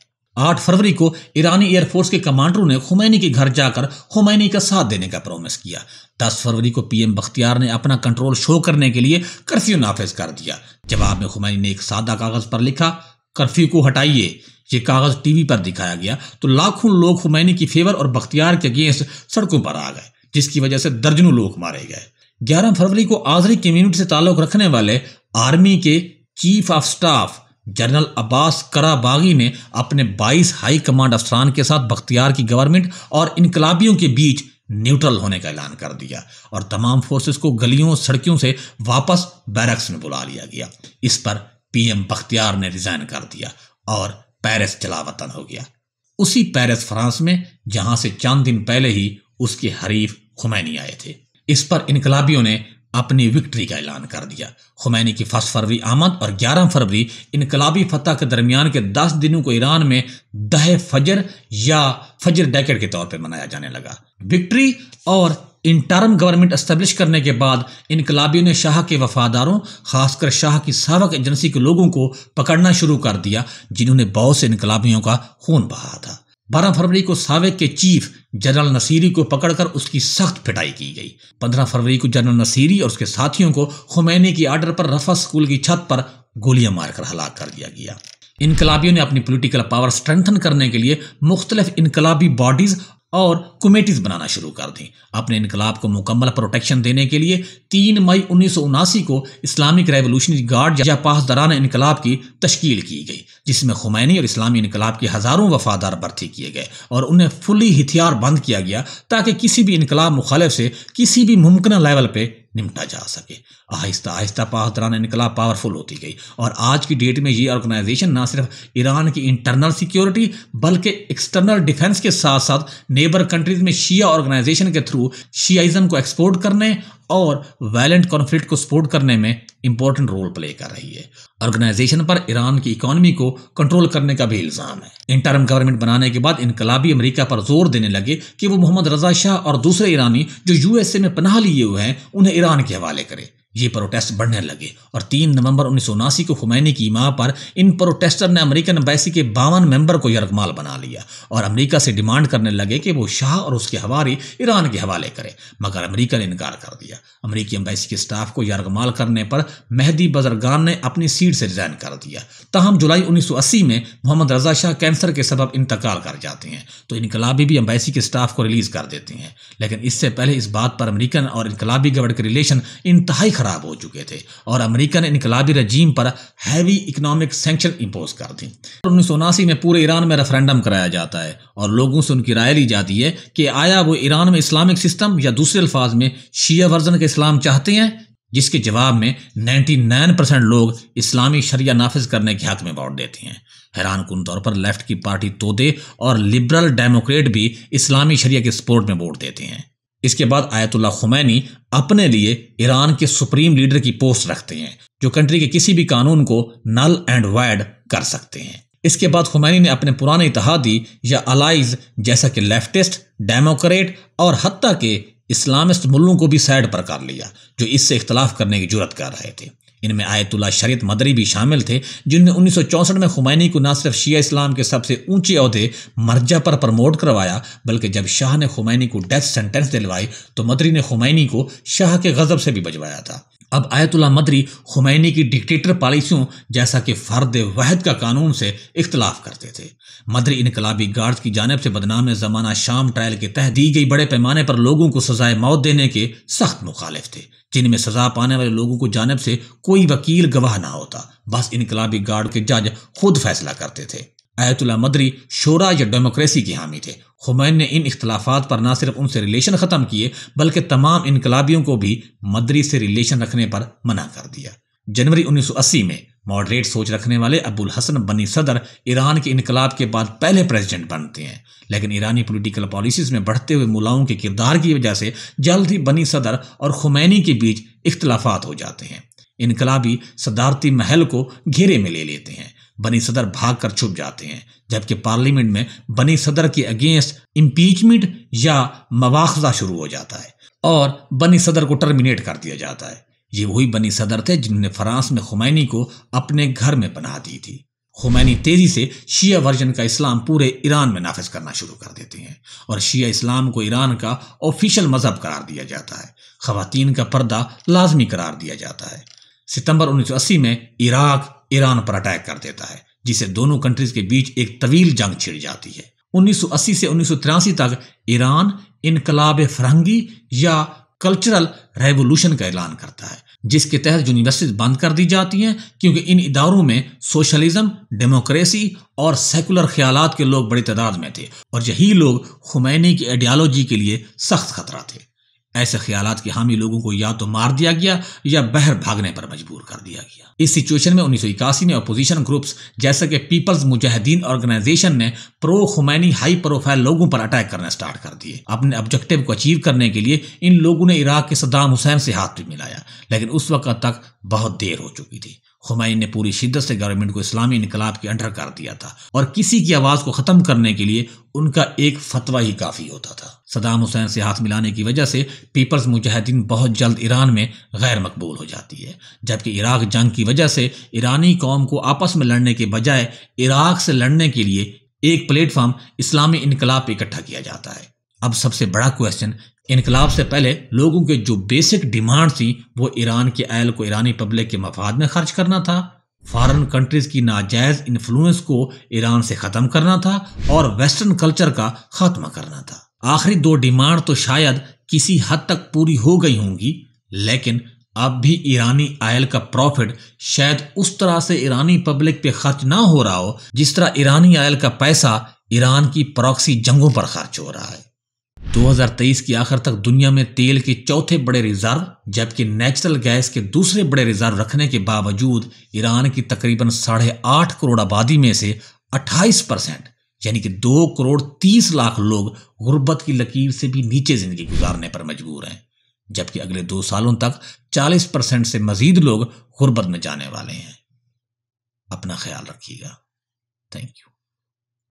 आठ फरवरी को ईरानी एयरफोर्स के कमांडरों ने खुमैनी के घर जाकर खुमैनी का साथ देने का प्रोमिस किया दस फरवरी को पीएम बख्तियार ने अपना कंट्रोल शो करने के लिए कर्फ्यू नाफिज कर दिया जवाब में खुमैनी ने एक सादा कागज पर लिखा कर्फ्यू को हटाइए ये कागज टीवी पर दिखाया गया तो लाखों लोग हुमैनी की फेवर और बख्तियार के अगेंस्ट सड़कों पर आ गए जिसकी वजह से दर्जनों लोग मारे गए 11 फरवरी को आजरी कम्युनिटी से ताल्लुक रखने वाले आर्मी के chief of staff general Abbas Karabagi ने अपने 22 हाई कमांड अफसरान के साथ बख्तियार की गवर्नमेंट और इनकलाबियों के बीच न्यूट्रल होने का ऐलान कर दिया और तमाम फोर्सेस को गलियों सड़कियों से वापस बैरक्स में बुला लिया गया इस पर पीएम बख्तियार ने रिजाइन कर दिया और पेरिस चला वतन हो गया उसी पेरिस फ्रांस में जहां से चंद दिन पहले ही उसके हरीफ खुमैनी आए थे इस पर इनकलाबियों ने अपनी विक्ट्री का ऐलान कर दिया खुमैनी की फर्स्ट फरवरी आमद और 11 फरवरी इनकलाबी फतह के दरमियान के 10 दिनों को ईरान में दह फजर या फजर डैकेट के तौर पर मनाया जाने लगा विक्ट्री और इंटरम गवर्नमेंट इस्टेब्लिश करने के बाद इनकलाबियों ने शाह के वफादारों खासकर शाह की सबक एजेंसी के लोगों को पकड़ना शुरू कर दिया जिन्होंने बहुत से इनकलाबियों का खून बहा था बारह फरवरी को सावेक के चीफ जनरल नसीरी को पकड़कर उसकी सख्त पिटाई की गई पंद्रह फरवरी को जनरल नसीरी और उसके साथियों को खुमैनी की आर्डर पर रफा स्कूल की छत पर गोलियां मारकर हलाक कर दिया गया इनकलाबियों ने अपनी पॉलिटिकल पावर स्ट्रेंथन करने के लिए मुख्तलिफ इनकलाबी बॉडीज और कमेटीज बनाना शुरू कर दी अपने इनकलाब को मुकम्मल प्रोटेक्शन देने के लिए तीन मई उन्नीस को इस्लामिक रेवोल्यूशनरी गार्ड या पासदारान इनकलाब की तश्कील की गई जिसमें खुमैनी और इस्लामी इनकलाब के हज़ारों वफादार भर्ती किए गए और उन्हें फुली हथियार बंद किया गया ताकि किसी भी इनकलाब मुखालफ से किसी भी मुमकिन लेवल पर निपटा जा सके आहिस्ता आहिस्ता पाकिस्तान इनकला पावरफुल होती गई और आज की डेट में ये ऑर्गेनाइजेशन ना सिर्फ ईरान की इंटरनल सिक्योरिटी बल्कि एक्सटर्नल डिफेंस के साथ साथ नेबर कंट्रीज में शिया ऑर्गेनाइजेशन के थ्रू शियाइज़म को एक्सपोर्ट करने और वायलेंट कॉन्फ्लिक्ट को सपोर्ट करने में इंपॉर्टेंट रोल प्ले कर रही है ऑर्गेनाइजेशन पर ईरान की इकोनॉमी को कंट्रोल करने का भी इल्जाम है इंटरम गवर्नमेंट बनाने के बाद इनकलाबी अमेरिका पर जोर देने लगे कि वो मोहम्मद रजा शाह और दूसरे ईरानी जो यूएसए में पनाह लिए हुए हैं उन्हें ईरान के हवाले करे ये प्रोटेस्ट बढ़ने लगे और 3 नवंबर उन्नीस को खुमैनी की इमा पर इन प्रोटेस्टर ने अमेरिकन एम्बेसी के बावन मेंबर को यरगमाल बना लिया और अमेरिका से डिमांड करने लगे कि वो शाह और उसके हवारी ईरान के हवाले करे मगर अमेरिका ने इनकार कर दिया अमेरिकी एम्बेसी के स्टाफ को यरगमाल करने पर मेहदी बजरगान ने अपनी सीट से रिजाइन कर दिया तहम जुलाई उन्नीस में मोहम्मद रजा शाह कैंसर के सबब इंतकाल कर जाते हैं तो इनकलाबी भी अम्बेसी के स्टाफ को रिलीज़ कर देते हैं लेकिन इससे पहले इस बात पर अमरीकन और इनकलाबी गवर्ड के रिलेशन इंतहाई खराब हो चुके थे और अमेरिकन इनकलाबी रजीम पर हैवी इकोनॉमिक सेंक्शन इम्पोज कर दी उन्नीस सौ उनासी में पूरे ईरान में रेफरेंडम कराया जाता है और लोगों से उनकी राय ली जाती है कि आया वो ईरान में इस्लामिक सिस्टम या दूसरे अल्फाज में शीया वर्जन का इस्लाम चाहते हैं जिसके जवाब में 99 परसेंट लोग इस्लामी शरिया नाफिज करने के हक में वोट देते हैं हैरान कन तौर पर लेफ्ट की पार्टी तोदे और लिबरल डेमोक्रेट भी इस्लामी शरिया के सपोर्ट में वोट देते हैं इसके बाद आयतुल्ला खुमैनी अपने लिए ईरान के सुप्रीम लीडर की पोस्ट रखते हैं जो कंट्री के किसी भी कानून को नल एंड वैड कर सकते हैं इसके बाद खुमैनी ने अपने पुराने इतिहादी या अलाइज जैसा कि लेफ्टिस्ट डेमोक्रेट और हती के इस्लामिस्ट मुल्लों को भी साइड पर कर लिया जो इससे इख्तलाफ करने की जरूरत कर रहे थे इनमें आयतुल्ला शरीत मदरी भी शामिल थे जिनने उन्नीस में खुमैनी को न सिर्फ शिया इस्लाम के सबसे ऊंचे अहदे मर्जा पर प्रमोट करवाया बल्कि जब शाह ने खुमैनी को डेथ सेंटेंस दिलवाई तो मदरी ने खुमैनी को शाह के गज़ब से भी बजवाया था अब आयतुल्ला मदरी खुमैनी की डिक्टेटर पॉलिसियों जैसा कि फ़र्द वहद का कानून से इख्तलाफ करते थे मदरी इनकलाबी गार्ड की जानब से बदनाम ज़माना शाम ट्रायल के तहत दी गई बड़े पैमाने पर लोगों को सजाए मौत देने के सख्त मुखालिफ थे जिनमें सजा पाने वाले लोगों को जानब से कोई कोई वकील गवाह ना होता बस इनकलाबी गार्ड के जज खुद फैसला करते थे आयतुल्ला मदरी शोरा या डेमोक्रेसी के हामी थे हुमैन ने इन इख्तलाफात पर ना सिर्फ उनसे रिलेशन ख़त्म किए बल्कि तमाम इनकलाबियों को भी मदरी से रिलेशन रखने पर मना कर दिया जनवरी 1980 में मॉडरेट सोच रखने वाले अबुल हसन बनी सदर ईरान के इनकलाब के बाद पहले प्रेसिडेंट बनते हैं लेकिन ईरानी पॉलिटिकल पॉलिसीज़ में बढ़ते हुए मुलाओं के किरदार की वजह से जल्द ही बनी सदर और खुमैनी के बीच इख्तलाफात हो जाते हैं इनकलाबी सदारती महल को घेरे में ले लेते हैं बनी सदर भाग कर छुप जाते हैं जबकि पार्लियामेंट में बनी सदर के अगेंस्ट इम्पीचमेंट या मवाखजा शुरू हो जाता है और बनी सदर को टर्मिनेट कर दिया जाता है ये वही बनी सदर थे जिन्होंने फ्रांस में खुमैनी को अपने घर में पनाह दी थी खुमैनी तेजी से शिया वर्जन का इस्लाम पूरे ईरान में नाफिज करना शुरू कर देते हैं और शिया इस्लाम को ईरान का ऑफिशियल मजहब करार दिया जाता है खवतिन का पर्दा लाजमी करार दिया जाता है सितंबर 1980 में इराक ईरान पर अटैक कर देता है जिसे दोनों कंट्रीज के बीच एक तवील जंग छिड़ जाती है 1980 से उन्नीस तक ईरान इनकलाब फरहंगी या कल्चरल रेवोल्यूशन का ऐलान करता है जिसके तहत यूनिवर्सिटीज बंद कर दी जाती हैं क्योंकि इन इदारों में सोशलिज्म डेमोक्रेसी और सेकुलर ख्याल के लोग बड़ी तादाद में थे और यही लोग खुमैनी की आइडियालॉजी के लिए सख्त खतरा थे ऐसे ख्याल के हामी लोगों को या तो मार दिया गया या बहर भागने पर मजबूर कर दिया गया इस सिचुएशन में उन्नीस में अपोजिशन ग्रुप्स जैसे कि पीपल्स मुजाहिदीन ऑर्गेनाइजेशन ने प्रो खुमैनी हाई प्रोफाइल लोगों पर अटैक करना स्टार्ट कर दिए अपने ऑब्जेक्टिव को अचीव करने के लिए इन लोगों ने इराक के सदाम हुसैन से हाथ भी मिलाया लेकिन उस वक्त तक बहुत देर हो चुकी थी हुमायूं ने पूरी शिद्दत से गवर्नमेंट को इस्लामी इनकलाब के अंडर कर दिया था और किसी की आवाज़ को ख़त्म करने के लिए उनका एक फतवा ही काफ़ी होता था सदाम हुसैन से हाथ मिलाने की वजह से पीपल्स मुजाहिदीन बहुत जल्द ईरान में गैर मकबूल हो जाती है जबकि इराक जंग की वजह से ईरानी कौम को आपस में लड़ने के बजाय इराक से लड़ने के लिए एक प्लेटफार्म इस्लामी इनकलाब इकट्ठा किया जाता है अब सबसे बड़ा क्वेश्चन इनकलाब से पहले लोगों के जो बेसिक डिमांड थी वो ईरान के आयल को ईरानी पब्लिक के मफाद में खर्च करना था फॉरेन कंट्रीज की नाजायज इन्फ्लुएंस को ईरान से ख़त्म करना था और वेस्टर्न कल्चर का खात्मा करना था आखिरी दो डिमांड तो शायद किसी हद तक पूरी हो गई होंगी लेकिन अब भी ईरानी आयल का प्रॉफिट शायद उस तरह से ईरानी पब्लिक पे खर्च ना हो रहा हो जिस तरह ईरानी आयल का पैसा ईरान की प्रॉक्सी जंगों पर खर्च हो रहा है 2023 की आखिर तक दुनिया में तेल के चौथे बड़े रिजर्व जबकि नेचुरल गैस के दूसरे बड़े रिजर्व रखने के बावजूद ईरान की तकरीबन साढ़े आठ करोड़ आबादी में से 28 परसेंट यानी कि दो करोड़ तीस लाख लोग गुर्बत की लकीर से भी नीचे जिंदगी गुजारने पर मजबूर हैं जबकि अगले दो सालों तक 40 परसेंट से मजीद लोग गुर्बत में जाने वाले हैं अपना ख्याल रखिएगा थैंक यू